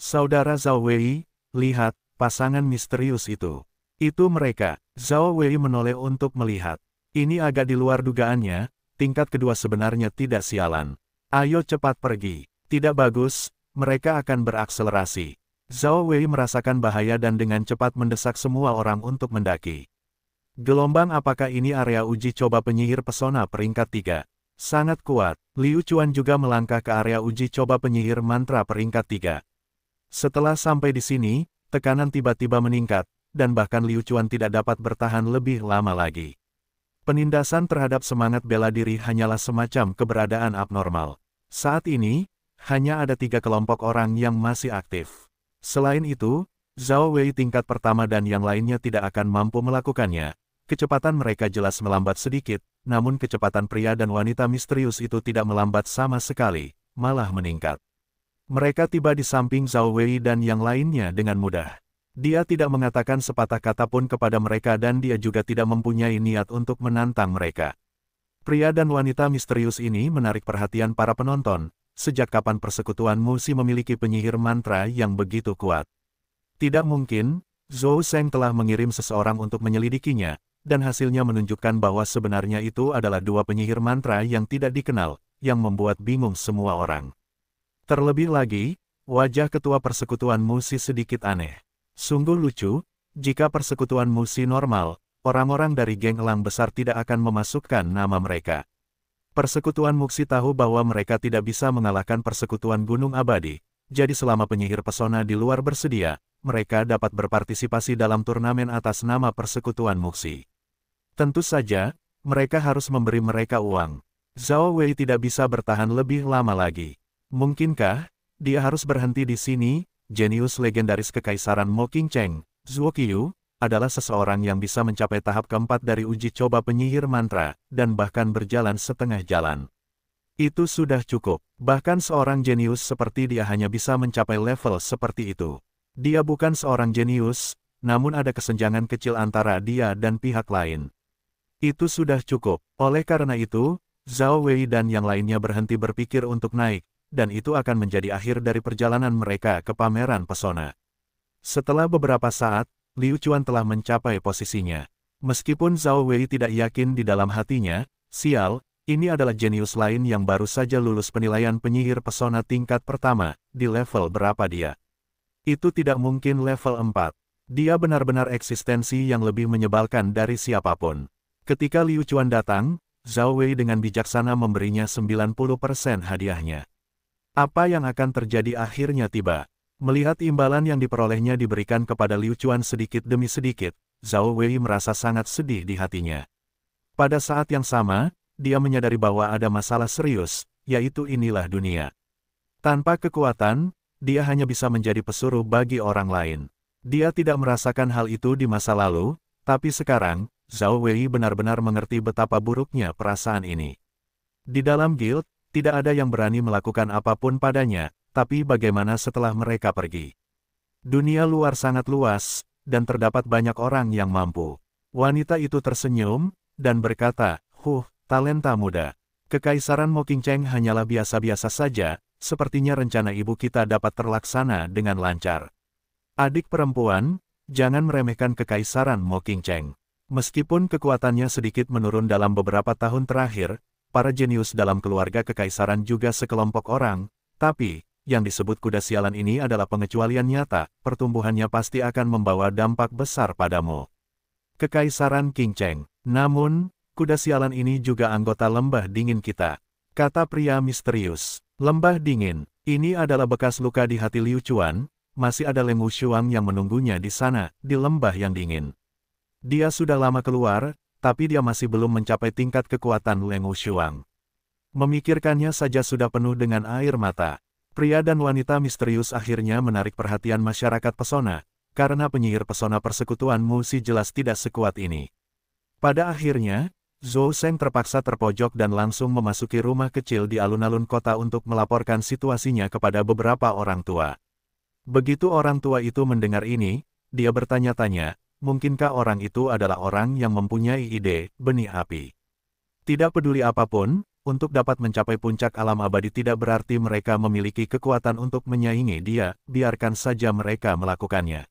Saudara Zhao Wei, lihat, pasangan misterius itu. Itu mereka, Zhao Wei menoleh untuk melihat. Ini agak di luar dugaannya, tingkat kedua sebenarnya tidak sialan. Ayo cepat pergi. Tidak bagus, mereka akan berakselerasi. Zhao Wei merasakan bahaya dan dengan cepat mendesak semua orang untuk mendaki. Gelombang apakah ini area uji coba penyihir pesona peringkat 3? Sangat kuat, Liu Chuan juga melangkah ke area uji coba penyihir mantra peringkat 3. Setelah sampai di sini, tekanan tiba-tiba meningkat, dan bahkan Liu Chuan tidak dapat bertahan lebih lama lagi. Penindasan terhadap semangat bela diri hanyalah semacam keberadaan abnormal. Saat ini, hanya ada tiga kelompok orang yang masih aktif. Selain itu, Zhao Wei tingkat pertama dan yang lainnya tidak akan mampu melakukannya. Kecepatan mereka jelas melambat sedikit, namun kecepatan pria dan wanita misterius itu tidak melambat sama sekali, malah meningkat. Mereka tiba di samping Zhao Wei dan yang lainnya dengan mudah. Dia tidak mengatakan sepatah kata pun kepada mereka dan dia juga tidak mempunyai niat untuk menantang mereka. Pria dan wanita misterius ini menarik perhatian para penonton, sejak kapan persekutuan Musi memiliki penyihir mantra yang begitu kuat. Tidak mungkin, Zhou Sheng telah mengirim seseorang untuk menyelidikinya, dan hasilnya menunjukkan bahwa sebenarnya itu adalah dua penyihir mantra yang tidak dikenal, yang membuat bingung semua orang. Terlebih lagi, wajah ketua persekutuan Musi sedikit aneh. Sungguh lucu, jika persekutuan musi normal, orang-orang dari geng elang besar tidak akan memasukkan nama mereka. Persekutuan Muksi tahu bahwa mereka tidak bisa mengalahkan persekutuan Gunung Abadi, jadi selama penyihir pesona di luar bersedia, mereka dapat berpartisipasi dalam turnamen atas nama persekutuan Muksi. Tentu saja, mereka harus memberi mereka uang. Zhao Wei tidak bisa bertahan lebih lama lagi. Mungkinkah, dia harus berhenti di sini, jenius legendaris Kekaisaran Mo King Cheng, Zhuo Qiyu, adalah seseorang yang bisa mencapai tahap keempat dari uji coba penyihir mantra, dan bahkan berjalan setengah jalan. Itu sudah cukup. Bahkan seorang jenius seperti dia hanya bisa mencapai level seperti itu. Dia bukan seorang jenius, namun ada kesenjangan kecil antara dia dan pihak lain. Itu sudah cukup. Oleh karena itu, Zhao Wei dan yang lainnya berhenti berpikir untuk naik, dan itu akan menjadi akhir dari perjalanan mereka ke pameran pesona. Setelah beberapa saat, Liu Chuan telah mencapai posisinya. Meskipun Zhao Wei tidak yakin di dalam hatinya, sial, ini adalah jenius lain yang baru saja lulus penilaian penyihir pesona tingkat pertama, di level berapa dia. Itu tidak mungkin level 4. Dia benar-benar eksistensi yang lebih menyebalkan dari siapapun. Ketika Liu Chuan datang, Zhao Wei dengan bijaksana memberinya 90% hadiahnya. Apa yang akan terjadi akhirnya tiba. Melihat imbalan yang diperolehnya diberikan kepada Liu Chuan sedikit demi sedikit, Zhao Wei merasa sangat sedih di hatinya. Pada saat yang sama, dia menyadari bahwa ada masalah serius, yaitu inilah dunia. Tanpa kekuatan, dia hanya bisa menjadi pesuruh bagi orang lain. Dia tidak merasakan hal itu di masa lalu, tapi sekarang, Zhao Wei benar-benar mengerti betapa buruknya perasaan ini. Di dalam guild, tidak ada yang berani melakukan apapun padanya, tapi bagaimana setelah mereka pergi? Dunia luar sangat luas, dan terdapat banyak orang yang mampu. Wanita itu tersenyum, dan berkata, Huh, talenta muda. Kekaisaran Mokingcheng hanyalah biasa-biasa saja, sepertinya rencana ibu kita dapat terlaksana dengan lancar. Adik perempuan, jangan meremehkan kekaisaran Mokingcheng. Meskipun kekuatannya sedikit menurun dalam beberapa tahun terakhir, para jenius dalam keluarga kekaisaran juga sekelompok orang, tapi, yang disebut kuda sialan ini adalah pengecualian nyata, pertumbuhannya pasti akan membawa dampak besar padamu. Kekaisaran Kinceng. Namun, kuda sialan ini juga anggota lembah dingin kita. Kata pria misterius. Lembah dingin, ini adalah bekas luka di hati Liu Chuan, masih ada Lemu Shuang yang menunggunya di sana, di lembah yang dingin. Dia sudah lama keluar, tapi dia masih belum mencapai tingkat kekuatan Leng Wushuang. Memikirkannya saja sudah penuh dengan air mata. Pria dan wanita misterius akhirnya menarik perhatian masyarakat pesona, karena penyihir pesona persekutuan Musi jelas tidak sekuat ini. Pada akhirnya, Zhou Seng terpaksa terpojok dan langsung memasuki rumah kecil di alun-alun kota untuk melaporkan situasinya kepada beberapa orang tua. Begitu orang tua itu mendengar ini, dia bertanya-tanya, mungkinkah orang itu adalah orang yang mempunyai ide, benih api. Tidak peduli apapun, untuk dapat mencapai puncak alam abadi tidak berarti mereka memiliki kekuatan untuk menyaingi dia, biarkan saja mereka melakukannya.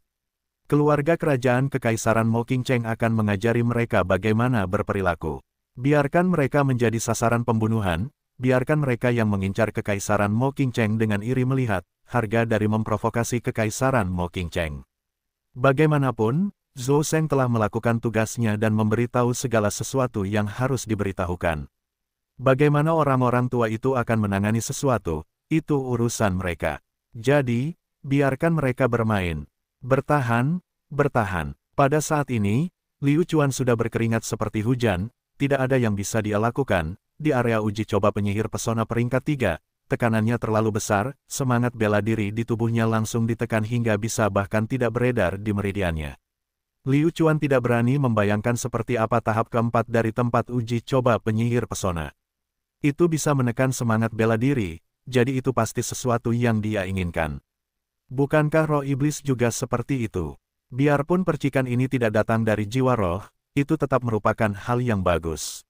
Keluarga kerajaan kekaisaran Moking Cheng akan mengajari mereka bagaimana berperilaku. Biarkan mereka menjadi sasaran pembunuhan, biarkan mereka yang mengincar kekaisaran Mo Cheng dengan iri melihat harga dari memprovokasi kekaisaran Mo Cheng. Bagaimanapun, Zhou Zeng telah melakukan tugasnya dan memberitahu segala sesuatu yang harus diberitahukan. Bagaimana orang-orang tua itu akan menangani sesuatu, itu urusan mereka. Jadi, biarkan mereka bermain. Bertahan, bertahan. Pada saat ini, Liu Chuan sudah berkeringat seperti hujan, tidak ada yang bisa dia lakukan. Di area uji coba penyihir pesona peringkat 3, tekanannya terlalu besar, semangat bela diri di tubuhnya langsung ditekan hingga bisa bahkan tidak beredar di meridiannya. Liu Chuan tidak berani membayangkan seperti apa tahap keempat dari tempat uji coba penyihir pesona. Itu bisa menekan semangat bela diri, jadi itu pasti sesuatu yang dia inginkan. Bukankah roh iblis juga seperti itu? Biarpun percikan ini tidak datang dari jiwa roh, itu tetap merupakan hal yang bagus.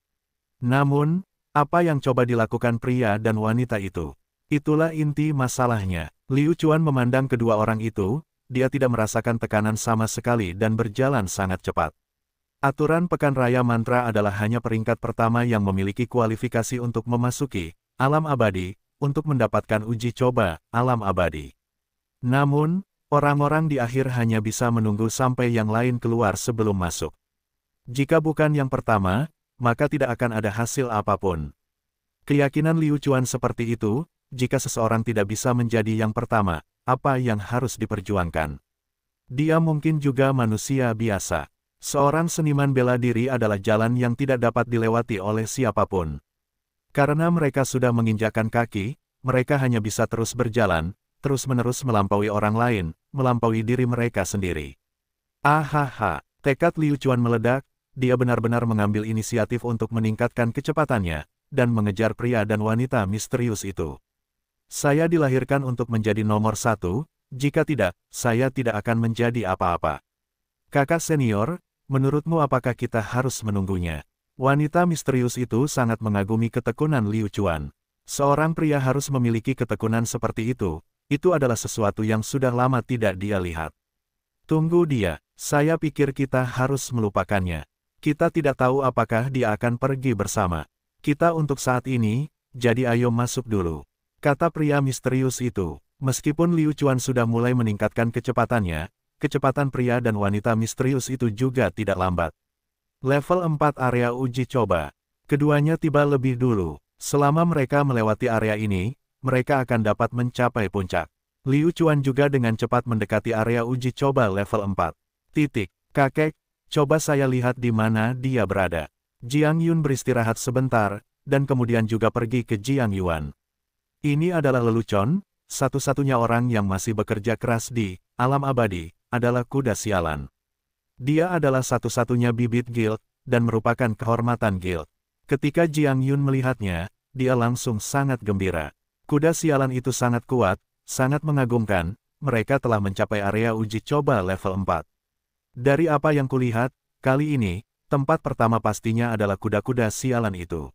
Namun, apa yang coba dilakukan pria dan wanita itu? Itulah inti masalahnya. Liu Chuan memandang kedua orang itu, dia tidak merasakan tekanan sama sekali dan berjalan sangat cepat. Aturan Pekan Raya Mantra adalah hanya peringkat pertama yang memiliki kualifikasi untuk memasuki alam abadi, untuk mendapatkan uji coba alam abadi. Namun, orang-orang di akhir hanya bisa menunggu sampai yang lain keluar sebelum masuk. Jika bukan yang pertama, maka tidak akan ada hasil apapun. Keyakinan Liu Chuan seperti itu, jika seseorang tidak bisa menjadi yang pertama, apa yang harus diperjuangkan? Dia mungkin juga manusia biasa. Seorang seniman bela diri adalah jalan yang tidak dapat dilewati oleh siapapun. Karena mereka sudah menginjakan kaki, mereka hanya bisa terus berjalan, terus-menerus melampaui orang lain, melampaui diri mereka sendiri. Ahaha, tekad Liu Chuan meledak, dia benar-benar mengambil inisiatif untuk meningkatkan kecepatannya, dan mengejar pria dan wanita misterius itu. Saya dilahirkan untuk menjadi nomor satu, jika tidak, saya tidak akan menjadi apa-apa. Kakak senior, menurutmu apakah kita harus menunggunya? Wanita misterius itu sangat mengagumi ketekunan Liu Chuan. Seorang pria harus memiliki ketekunan seperti itu, itu adalah sesuatu yang sudah lama tidak dia lihat. Tunggu dia, saya pikir kita harus melupakannya. Kita tidak tahu apakah dia akan pergi bersama. Kita untuk saat ini, jadi ayo masuk dulu. Kata pria misterius itu, meskipun Liu Chuan sudah mulai meningkatkan kecepatannya, kecepatan pria dan wanita misterius itu juga tidak lambat. Level 4 area uji coba. Keduanya tiba lebih dulu. Selama mereka melewati area ini, mereka akan dapat mencapai puncak. Liu Chuan juga dengan cepat mendekati area uji coba level 4. Titik, kakek, coba saya lihat di mana dia berada. Jiang Yun beristirahat sebentar, dan kemudian juga pergi ke Jiang Yuan. Ini adalah lelucon, satu-satunya orang yang masih bekerja keras di alam abadi, adalah kuda sialan. Dia adalah satu-satunya bibit guild, dan merupakan kehormatan guild. Ketika Jiang Yun melihatnya, dia langsung sangat gembira. Kuda sialan itu sangat kuat, sangat mengagumkan, mereka telah mencapai area uji coba level 4. Dari apa yang kulihat, kali ini, tempat pertama pastinya adalah kuda-kuda sialan itu.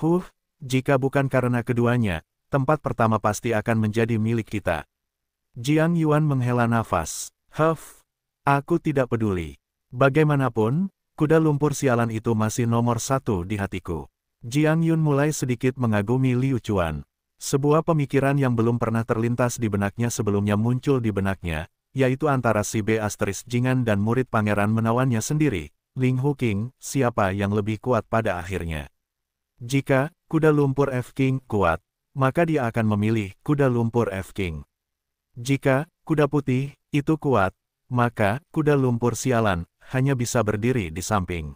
Huh, jika bukan karena keduanya, tempat pertama pasti akan menjadi milik kita. Jiang Yuan menghela nafas. Huff, aku tidak peduli. Bagaimanapun, kuda lumpur sialan itu masih nomor satu di hatiku. Jiang Yun mulai sedikit mengagumi Liu Chuan. Sebuah pemikiran yang belum pernah terlintas di benaknya sebelumnya muncul di benaknya, yaitu antara si B asteris Jingan dan murid pangeran menawannya sendiri, Ling Hu King, siapa yang lebih kuat pada akhirnya. Jika kuda lumpur F King kuat, maka dia akan memilih kuda lumpur F-King. Jika kuda putih itu kuat, maka kuda lumpur sialan hanya bisa berdiri di samping.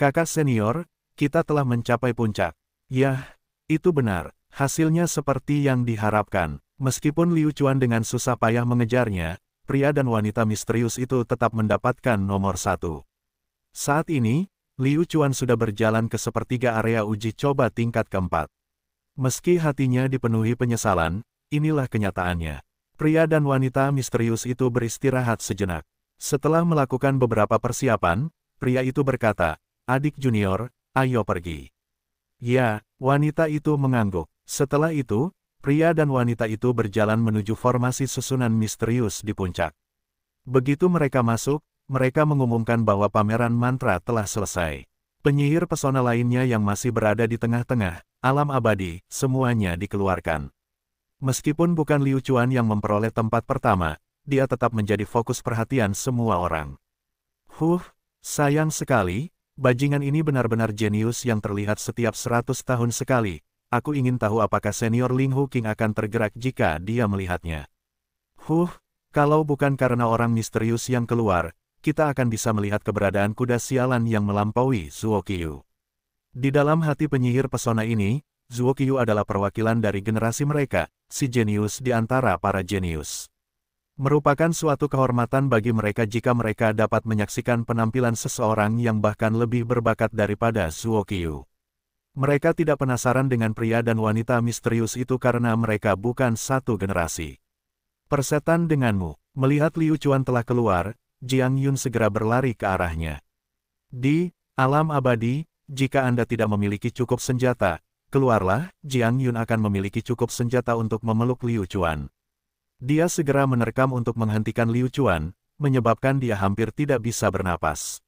Kakak senior, kita telah mencapai puncak. Yah, itu benar, hasilnya seperti yang diharapkan. Meskipun Liu Chuan dengan susah payah mengejarnya, pria dan wanita misterius itu tetap mendapatkan nomor satu. Saat ini, Liu Chuan sudah berjalan ke sepertiga area uji coba tingkat keempat. Meski hatinya dipenuhi penyesalan, inilah kenyataannya. Pria dan wanita misterius itu beristirahat sejenak. Setelah melakukan beberapa persiapan, pria itu berkata, adik junior, ayo pergi. Ya, wanita itu mengangguk. Setelah itu, pria dan wanita itu berjalan menuju formasi susunan misterius di puncak. Begitu mereka masuk, mereka mengumumkan bahwa pameran mantra telah selesai. Penyihir pesona lainnya yang masih berada di tengah-tengah, alam abadi, semuanya dikeluarkan. Meskipun bukan Liu Chuan yang memperoleh tempat pertama, dia tetap menjadi fokus perhatian semua orang. Huh, sayang sekali, bajingan ini benar-benar jenius yang terlihat setiap seratus tahun sekali. Aku ingin tahu apakah senior Ling Hu King akan tergerak jika dia melihatnya. Huh, kalau bukan karena orang misterius yang keluar, kita akan bisa melihat keberadaan kuda sialan yang melampaui Zuo Qiyu. Di dalam hati penyihir pesona ini, Zuo Qiyu adalah perwakilan dari generasi mereka, si jenius di antara para jenius. Merupakan suatu kehormatan bagi mereka jika mereka dapat menyaksikan penampilan seseorang yang bahkan lebih berbakat daripada Zuo Qiyu. Mereka tidak penasaran dengan pria dan wanita misterius itu karena mereka bukan satu generasi. Persetan denganmu, melihat Liu Chuan telah keluar, Jiang Yun segera berlari ke arahnya. Di alam abadi, jika Anda tidak memiliki cukup senjata, keluarlah, Jiang Yun akan memiliki cukup senjata untuk memeluk Liu Chuan. Dia segera menerkam untuk menghentikan Liu Chuan, menyebabkan dia hampir tidak bisa bernapas.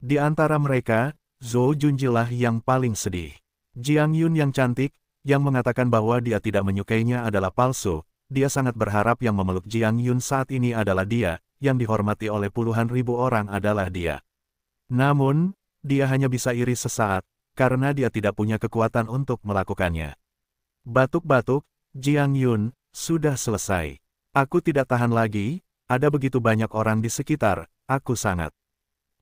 Di antara mereka, Zhou Junjilah yang paling sedih. Jiang Yun yang cantik, yang mengatakan bahwa dia tidak menyukainya adalah palsu, dia sangat berharap yang memeluk Jiang Yun saat ini adalah dia, yang dihormati oleh puluhan ribu orang adalah dia. Namun, dia hanya bisa iri sesaat, karena dia tidak punya kekuatan untuk melakukannya. Batuk-batuk, Jiang Yun, sudah selesai. Aku tidak tahan lagi, ada begitu banyak orang di sekitar, aku sangat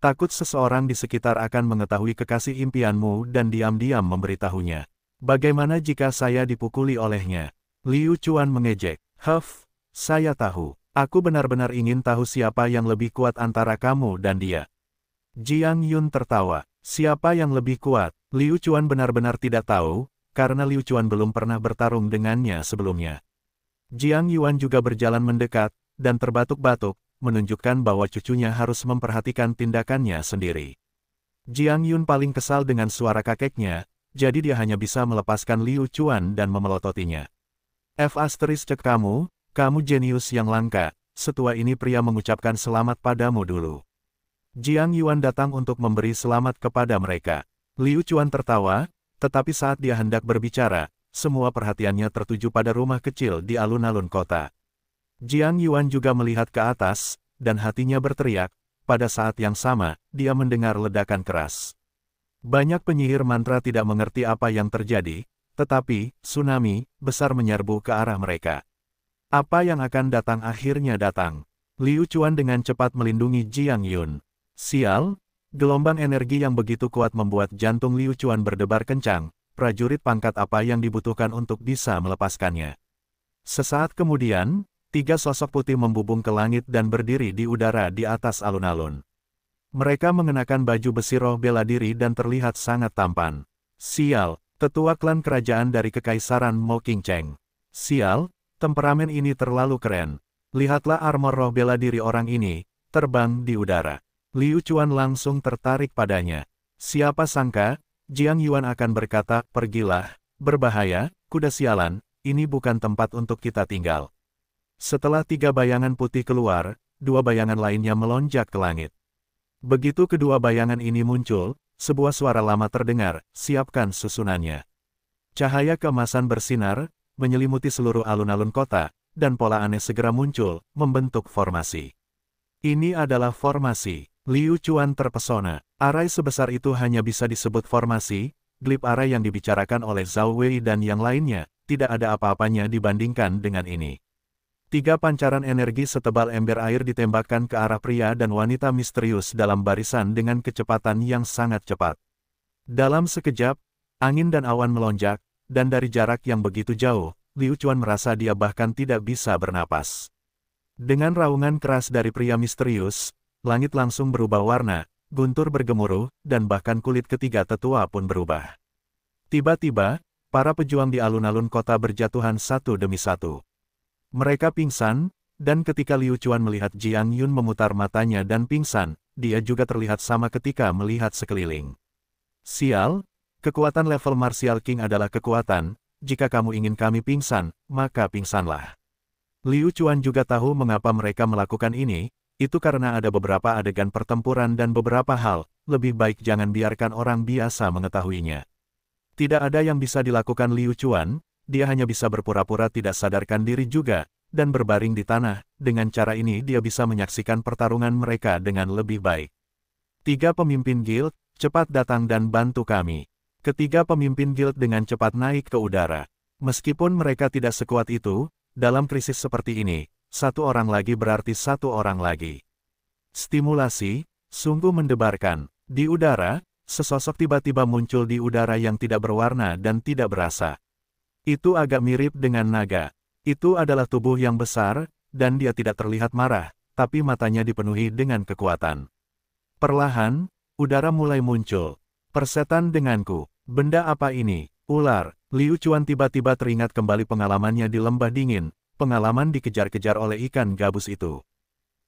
takut seseorang di sekitar akan mengetahui kekasih impianmu dan diam-diam memberitahunya. Bagaimana jika saya dipukuli olehnya? Liu Chuan mengejek. Huff, saya tahu. Aku benar-benar ingin tahu siapa yang lebih kuat antara kamu dan dia. Jiang Yun tertawa. Siapa yang lebih kuat? Liu Chuan benar-benar tidak tahu, karena Liu Chuan belum pernah bertarung dengannya sebelumnya. Jiang Yuan juga berjalan mendekat, dan terbatuk-batuk, menunjukkan bahwa cucunya harus memperhatikan tindakannya sendiri. Jiang Yun paling kesal dengan suara kakeknya, jadi dia hanya bisa melepaskan Liu Chuan dan memelototinya. F asteris cek kamu, kamu jenius yang langka, setua ini pria mengucapkan selamat padamu dulu. Jiang Yuan datang untuk memberi selamat kepada mereka. Liu Chuan tertawa, tetapi saat dia hendak berbicara, semua perhatiannya tertuju pada rumah kecil di alun-alun kota. Jiang Yuan juga melihat ke atas, dan hatinya berteriak, pada saat yang sama, dia mendengar ledakan keras. Banyak penyihir mantra tidak mengerti apa yang terjadi, tetapi, tsunami, besar menyerbu ke arah mereka. Apa yang akan datang akhirnya datang. Liu Chuan dengan cepat melindungi Jiang Yun. Sial, gelombang energi yang begitu kuat membuat jantung Liu Chuan berdebar kencang, prajurit pangkat apa yang dibutuhkan untuk bisa melepaskannya. Sesaat kemudian, tiga sosok putih membubung ke langit dan berdiri di udara di atas alun-alun. Mereka mengenakan baju besi roh bela diri dan terlihat sangat tampan. Sial, tetua klan kerajaan dari Kekaisaran Mo King Cheng. Sial, temperamen ini terlalu keren. Lihatlah armor roh bela diri orang ini, terbang di udara. Liu Chuan langsung tertarik padanya. Siapa sangka, Jiang Yuan akan berkata, pergilah, berbahaya, kuda sialan, ini bukan tempat untuk kita tinggal. Setelah tiga bayangan putih keluar, dua bayangan lainnya melonjak ke langit. Begitu kedua bayangan ini muncul, sebuah suara lama terdengar, siapkan susunannya. Cahaya kemasan bersinar, menyelimuti seluruh alun-alun kota, dan pola aneh segera muncul, membentuk formasi. Ini adalah formasi. Liu Chuan terpesona. Arai sebesar itu hanya bisa disebut formasi, glip arai yang dibicarakan oleh Zhao Wei dan yang lainnya, tidak ada apa-apanya dibandingkan dengan ini. Tiga pancaran energi setebal ember air ditembakkan ke arah pria dan wanita misterius dalam barisan dengan kecepatan yang sangat cepat. Dalam sekejap, angin dan awan melonjak, dan dari jarak yang begitu jauh, Liu Chuan merasa dia bahkan tidak bisa bernapas. Dengan raungan keras dari pria misterius, langit langsung berubah warna, guntur bergemuruh, dan bahkan kulit ketiga tetua pun berubah. Tiba-tiba, para pejuang di alun-alun kota berjatuhan satu demi satu. Mereka pingsan, dan ketika Liu Chuan melihat Jiang Yun memutar matanya dan pingsan, dia juga terlihat sama ketika melihat sekeliling. Sial, kekuatan level Martial King adalah kekuatan, jika kamu ingin kami pingsan, maka pingsanlah. Liu Chuan juga tahu mengapa mereka melakukan ini, itu karena ada beberapa adegan pertempuran dan beberapa hal, lebih baik jangan biarkan orang biasa mengetahuinya. Tidak ada yang bisa dilakukan Liu Chuan, dia hanya bisa berpura-pura tidak sadarkan diri juga, dan berbaring di tanah, dengan cara ini dia bisa menyaksikan pertarungan mereka dengan lebih baik. Tiga pemimpin guild, cepat datang dan bantu kami. Ketiga pemimpin guild dengan cepat naik ke udara. Meskipun mereka tidak sekuat itu, dalam krisis seperti ini, satu orang lagi berarti satu orang lagi. Stimulasi, sungguh mendebarkan. Di udara, sesosok tiba-tiba muncul di udara yang tidak berwarna dan tidak berasa. Itu agak mirip dengan naga. Itu adalah tubuh yang besar, dan dia tidak terlihat marah, tapi matanya dipenuhi dengan kekuatan. Perlahan, udara mulai muncul. Persetan denganku, benda apa ini? Ular, Liu Chuan tiba-tiba teringat kembali pengalamannya di lembah dingin, pengalaman dikejar-kejar oleh ikan gabus itu.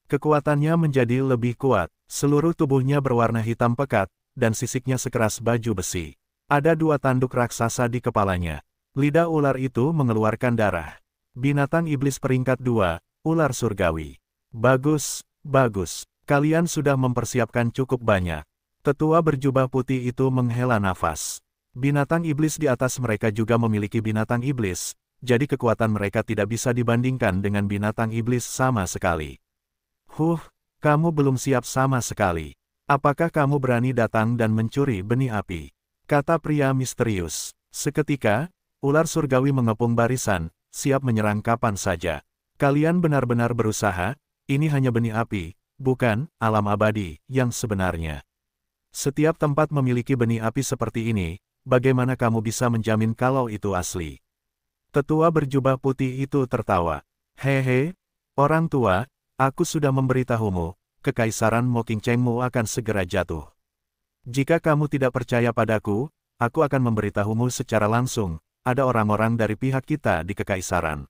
Kekuatannya menjadi lebih kuat, seluruh tubuhnya berwarna hitam pekat, dan sisiknya sekeras baju besi. Ada dua tanduk raksasa di kepalanya. Lidah ular itu mengeluarkan darah. Binatang iblis peringkat dua, ular surgawi. Bagus, bagus, kalian sudah mempersiapkan cukup banyak. Tetua berjubah putih itu menghela nafas. Binatang iblis di atas mereka juga memiliki binatang iblis, jadi kekuatan mereka tidak bisa dibandingkan dengan binatang iblis sama sekali. Huh, kamu belum siap sama sekali. Apakah kamu berani datang dan mencuri benih api? Kata pria misterius. Seketika, ular surgawi mengepung barisan, siap menyerang kapan saja. Kalian benar-benar berusaha, ini hanya benih api, bukan alam abadi yang sebenarnya. Setiap tempat memiliki benih api seperti ini, bagaimana kamu bisa menjamin kalau itu asli? Tetua berjubah putih itu tertawa. Hehe, orang tua, aku sudah memberitahumu, kekaisaran Mokingchengmu akan segera jatuh. Jika kamu tidak percaya padaku, aku akan memberitahumu secara langsung, ada orang-orang dari pihak kita di kekaisaran.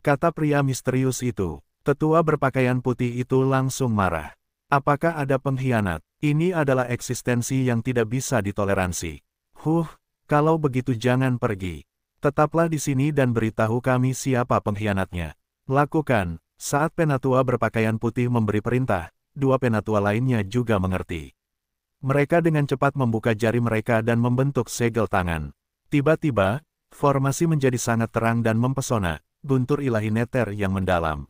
Kata pria misterius itu, tetua berpakaian putih itu langsung marah. Apakah ada pengkhianat? Ini adalah eksistensi yang tidak bisa ditoleransi. Huh, kalau begitu jangan pergi. Tetaplah di sini dan beritahu kami siapa pengkhianatnya. Lakukan, saat penatua berpakaian putih memberi perintah, dua penatua lainnya juga mengerti. Mereka dengan cepat membuka jari mereka dan membentuk segel tangan. Tiba-tiba, formasi menjadi sangat terang dan mempesona, guntur ilahi neter yang mendalam.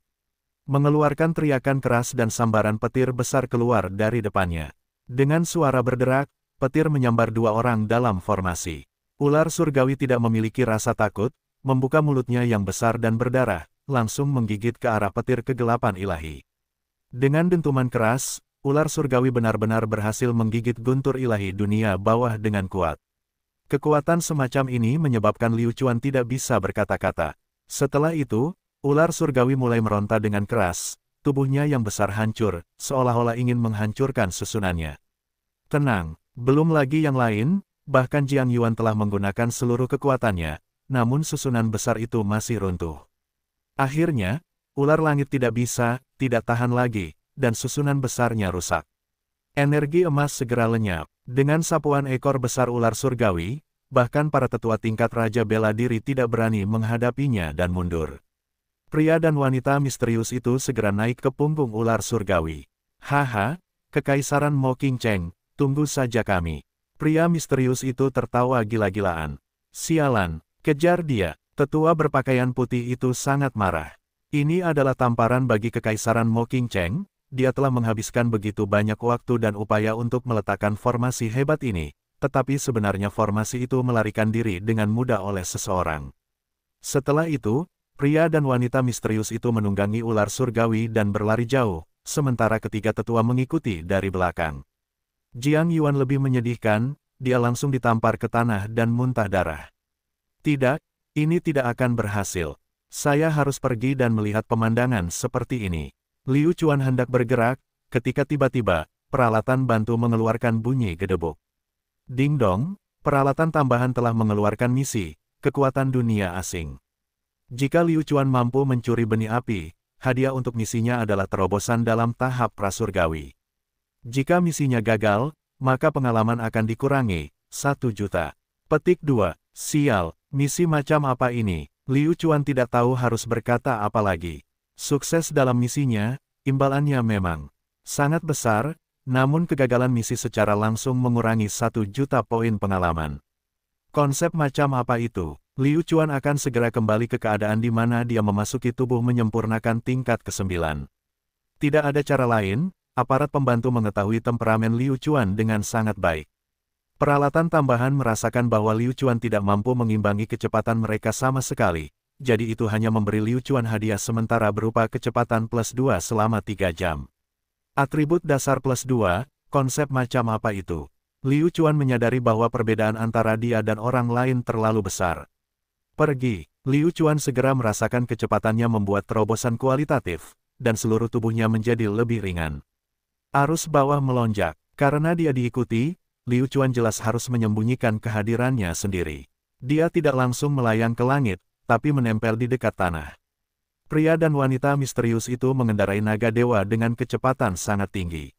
Mengeluarkan teriakan keras dan sambaran petir besar keluar dari depannya. Dengan suara berderak, petir menyambar dua orang dalam formasi. Ular surgawi tidak memiliki rasa takut, membuka mulutnya yang besar dan berdarah, langsung menggigit ke arah petir kegelapan ilahi. Dengan dentuman keras, ular surgawi benar-benar berhasil menggigit guntur ilahi dunia bawah dengan kuat. Kekuatan semacam ini menyebabkan Liu Chuan tidak bisa berkata-kata. Setelah itu, ular surgawi mulai meronta dengan keras, tubuhnya yang besar hancur, seolah-olah ingin menghancurkan susunannya. Tenang, belum lagi yang lain, Bahkan Jiang Yuan telah menggunakan seluruh kekuatannya, namun susunan besar itu masih runtuh. Akhirnya, ular langit tidak bisa, tidak tahan lagi, dan susunan besarnya rusak. Energi emas segera lenyap. Dengan sapuan ekor besar ular surgawi, bahkan para tetua tingkat Raja Bela Diri tidak berani menghadapinya dan mundur. Pria dan wanita misterius itu segera naik ke punggung ular surgawi. Haha, kekaisaran Mo Cheng, tunggu saja kami. Pria misterius itu tertawa gila-gilaan. Sialan, kejar dia. Tetua berpakaian putih itu sangat marah. Ini adalah tamparan bagi kekaisaran Mo King Cheng, dia telah menghabiskan begitu banyak waktu dan upaya untuk meletakkan formasi hebat ini, tetapi sebenarnya formasi itu melarikan diri dengan mudah oleh seseorang. Setelah itu, pria dan wanita misterius itu menunggangi ular surgawi dan berlari jauh, sementara ketiga tetua mengikuti dari belakang. Jiang Yuan lebih menyedihkan, dia langsung ditampar ke tanah dan muntah darah. Tidak, ini tidak akan berhasil. Saya harus pergi dan melihat pemandangan seperti ini. Liu Chuan hendak bergerak, ketika tiba-tiba, peralatan bantu mengeluarkan bunyi gedebuk. Ding dong, peralatan tambahan telah mengeluarkan misi, kekuatan dunia asing. Jika Liu Chuan mampu mencuri benih api, hadiah untuk misinya adalah terobosan dalam tahap prasurgawi. Jika misinya gagal, maka pengalaman akan dikurangi, 1 juta. Petik 2. Sial, misi macam apa ini? Liu Chuan tidak tahu harus berkata apa lagi. Sukses dalam misinya, imbalannya memang sangat besar, namun kegagalan misi secara langsung mengurangi 1 juta poin pengalaman. Konsep macam apa itu? Liu Chuan akan segera kembali ke keadaan di mana dia memasuki tubuh menyempurnakan tingkat ke-9. Tidak ada cara lain, aparat pembantu mengetahui temperamen Liu Chuan dengan sangat baik. Peralatan tambahan merasakan bahwa Liu Chuan tidak mampu mengimbangi kecepatan mereka sama sekali, jadi itu hanya memberi Liu Chuan hadiah sementara berupa kecepatan plus 2 selama 3 jam. Atribut dasar plus 2, konsep macam apa itu? Liu Chuan menyadari bahwa perbedaan antara dia dan orang lain terlalu besar. Pergi, Liu Chuan segera merasakan kecepatannya membuat terobosan kualitatif, dan seluruh tubuhnya menjadi lebih ringan. Arus bawah melonjak. Karena dia diikuti, Liu Chuan jelas harus menyembunyikan kehadirannya sendiri. Dia tidak langsung melayang ke langit, tapi menempel di dekat tanah. Pria dan wanita misterius itu mengendarai naga dewa dengan kecepatan sangat tinggi.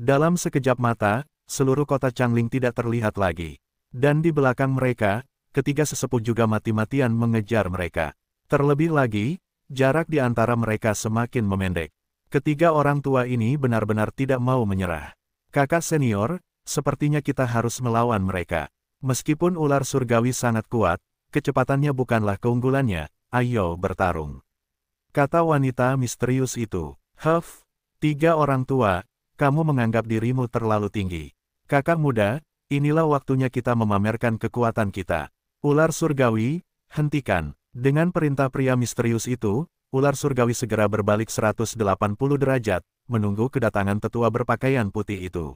Dalam sekejap mata, seluruh kota Changling tidak terlihat lagi. Dan di belakang mereka, ketiga sesepuh juga mati-matian mengejar mereka. Terlebih lagi, jarak di antara mereka semakin memendek. Ketiga orang tua ini benar-benar tidak mau menyerah. Kakak senior, sepertinya kita harus melawan mereka. Meskipun ular surgawi sangat kuat, kecepatannya bukanlah keunggulannya, ayo bertarung. Kata wanita misterius itu, Huff, tiga orang tua, kamu menganggap dirimu terlalu tinggi. Kakak muda, inilah waktunya kita memamerkan kekuatan kita. Ular surgawi, hentikan. Dengan perintah pria misterius itu, ular surgawi segera berbalik 180 derajat, menunggu kedatangan tetua berpakaian putih itu.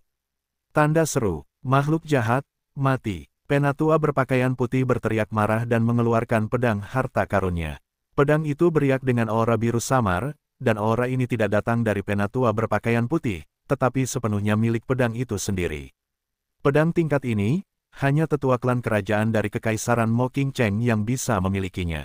Tanda seru, makhluk jahat, mati. Penatua berpakaian putih berteriak marah dan mengeluarkan pedang harta karunnya. Pedang itu beriak dengan aura biru samar, dan aura ini tidak datang dari penatua berpakaian putih, tetapi sepenuhnya milik pedang itu sendiri. Pedang tingkat ini, hanya tetua klan kerajaan dari Kekaisaran Mo King Cheng yang bisa memilikinya.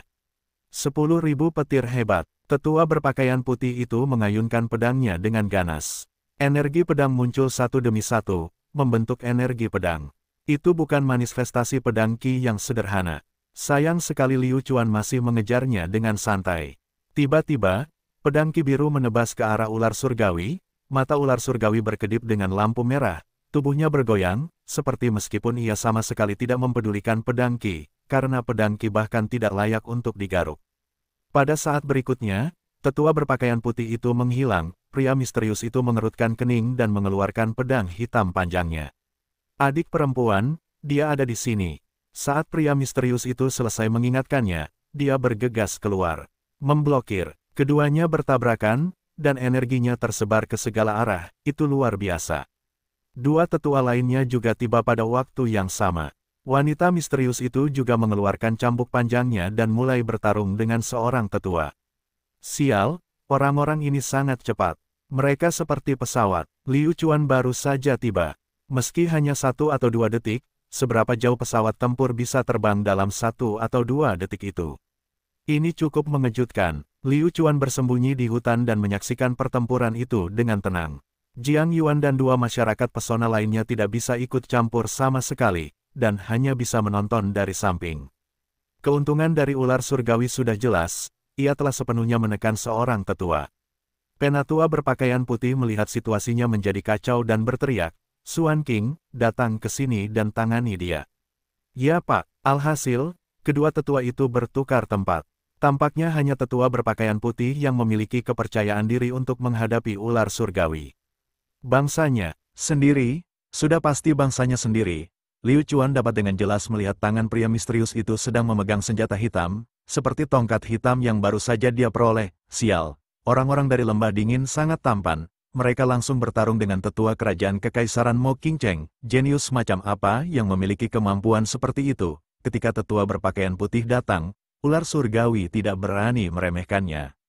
Sepuluh ribu petir hebat, tetua berpakaian putih itu mengayunkan pedangnya dengan ganas. Energi pedang muncul satu demi satu, membentuk energi pedang. Itu bukan manifestasi pedang Qi yang sederhana. Sayang sekali Liu Chuan masih mengejarnya dengan santai. Tiba-tiba, pedang Qi biru menebas ke arah ular surgawi, mata ular surgawi berkedip dengan lampu merah, tubuhnya bergoyang, seperti meskipun ia sama sekali tidak mempedulikan pedang Qi, karena pedang Ki bahkan tidak layak untuk digaruk. Pada saat berikutnya, tetua berpakaian putih itu menghilang, pria misterius itu mengerutkan kening dan mengeluarkan pedang hitam panjangnya. Adik perempuan, dia ada di sini. Saat pria misterius itu selesai mengingatkannya, dia bergegas keluar. Memblokir, keduanya bertabrakan, dan energinya tersebar ke segala arah, itu luar biasa. Dua tetua lainnya juga tiba pada waktu yang sama. Wanita misterius itu juga mengeluarkan cambuk panjangnya dan mulai bertarung dengan seorang tetua. Sial, orang-orang ini sangat cepat. Mereka seperti pesawat. Liu Chuan baru saja tiba. Meski hanya satu atau dua detik, seberapa jauh pesawat tempur bisa terbang dalam satu atau dua detik itu. Ini cukup mengejutkan. Liu Chuan bersembunyi di hutan dan menyaksikan pertempuran itu dengan tenang. Jiang Yuan dan dua masyarakat pesona lainnya tidak bisa ikut campur sama sekali dan hanya bisa menonton dari samping. Keuntungan dari ular surgawi sudah jelas, ia telah sepenuhnya menekan seorang tetua. Penatua berpakaian putih melihat situasinya menjadi kacau dan berteriak, Suan King, datang ke sini dan tangani dia. Ya pak, alhasil, kedua tetua itu bertukar tempat. Tampaknya hanya tetua berpakaian putih yang memiliki kepercayaan diri untuk menghadapi ular surgawi. Bangsanya, sendiri, sudah pasti bangsanya sendiri, Liu Chuan dapat dengan jelas melihat tangan pria misterius itu sedang memegang senjata hitam, seperti tongkat hitam yang baru saja dia peroleh. Sial, orang-orang dari lembah dingin sangat tampan. Mereka langsung bertarung dengan tetua kerajaan kekaisaran Mo King Cheng, jenius macam apa yang memiliki kemampuan seperti itu. Ketika tetua berpakaian putih datang, ular surgawi tidak berani meremehkannya.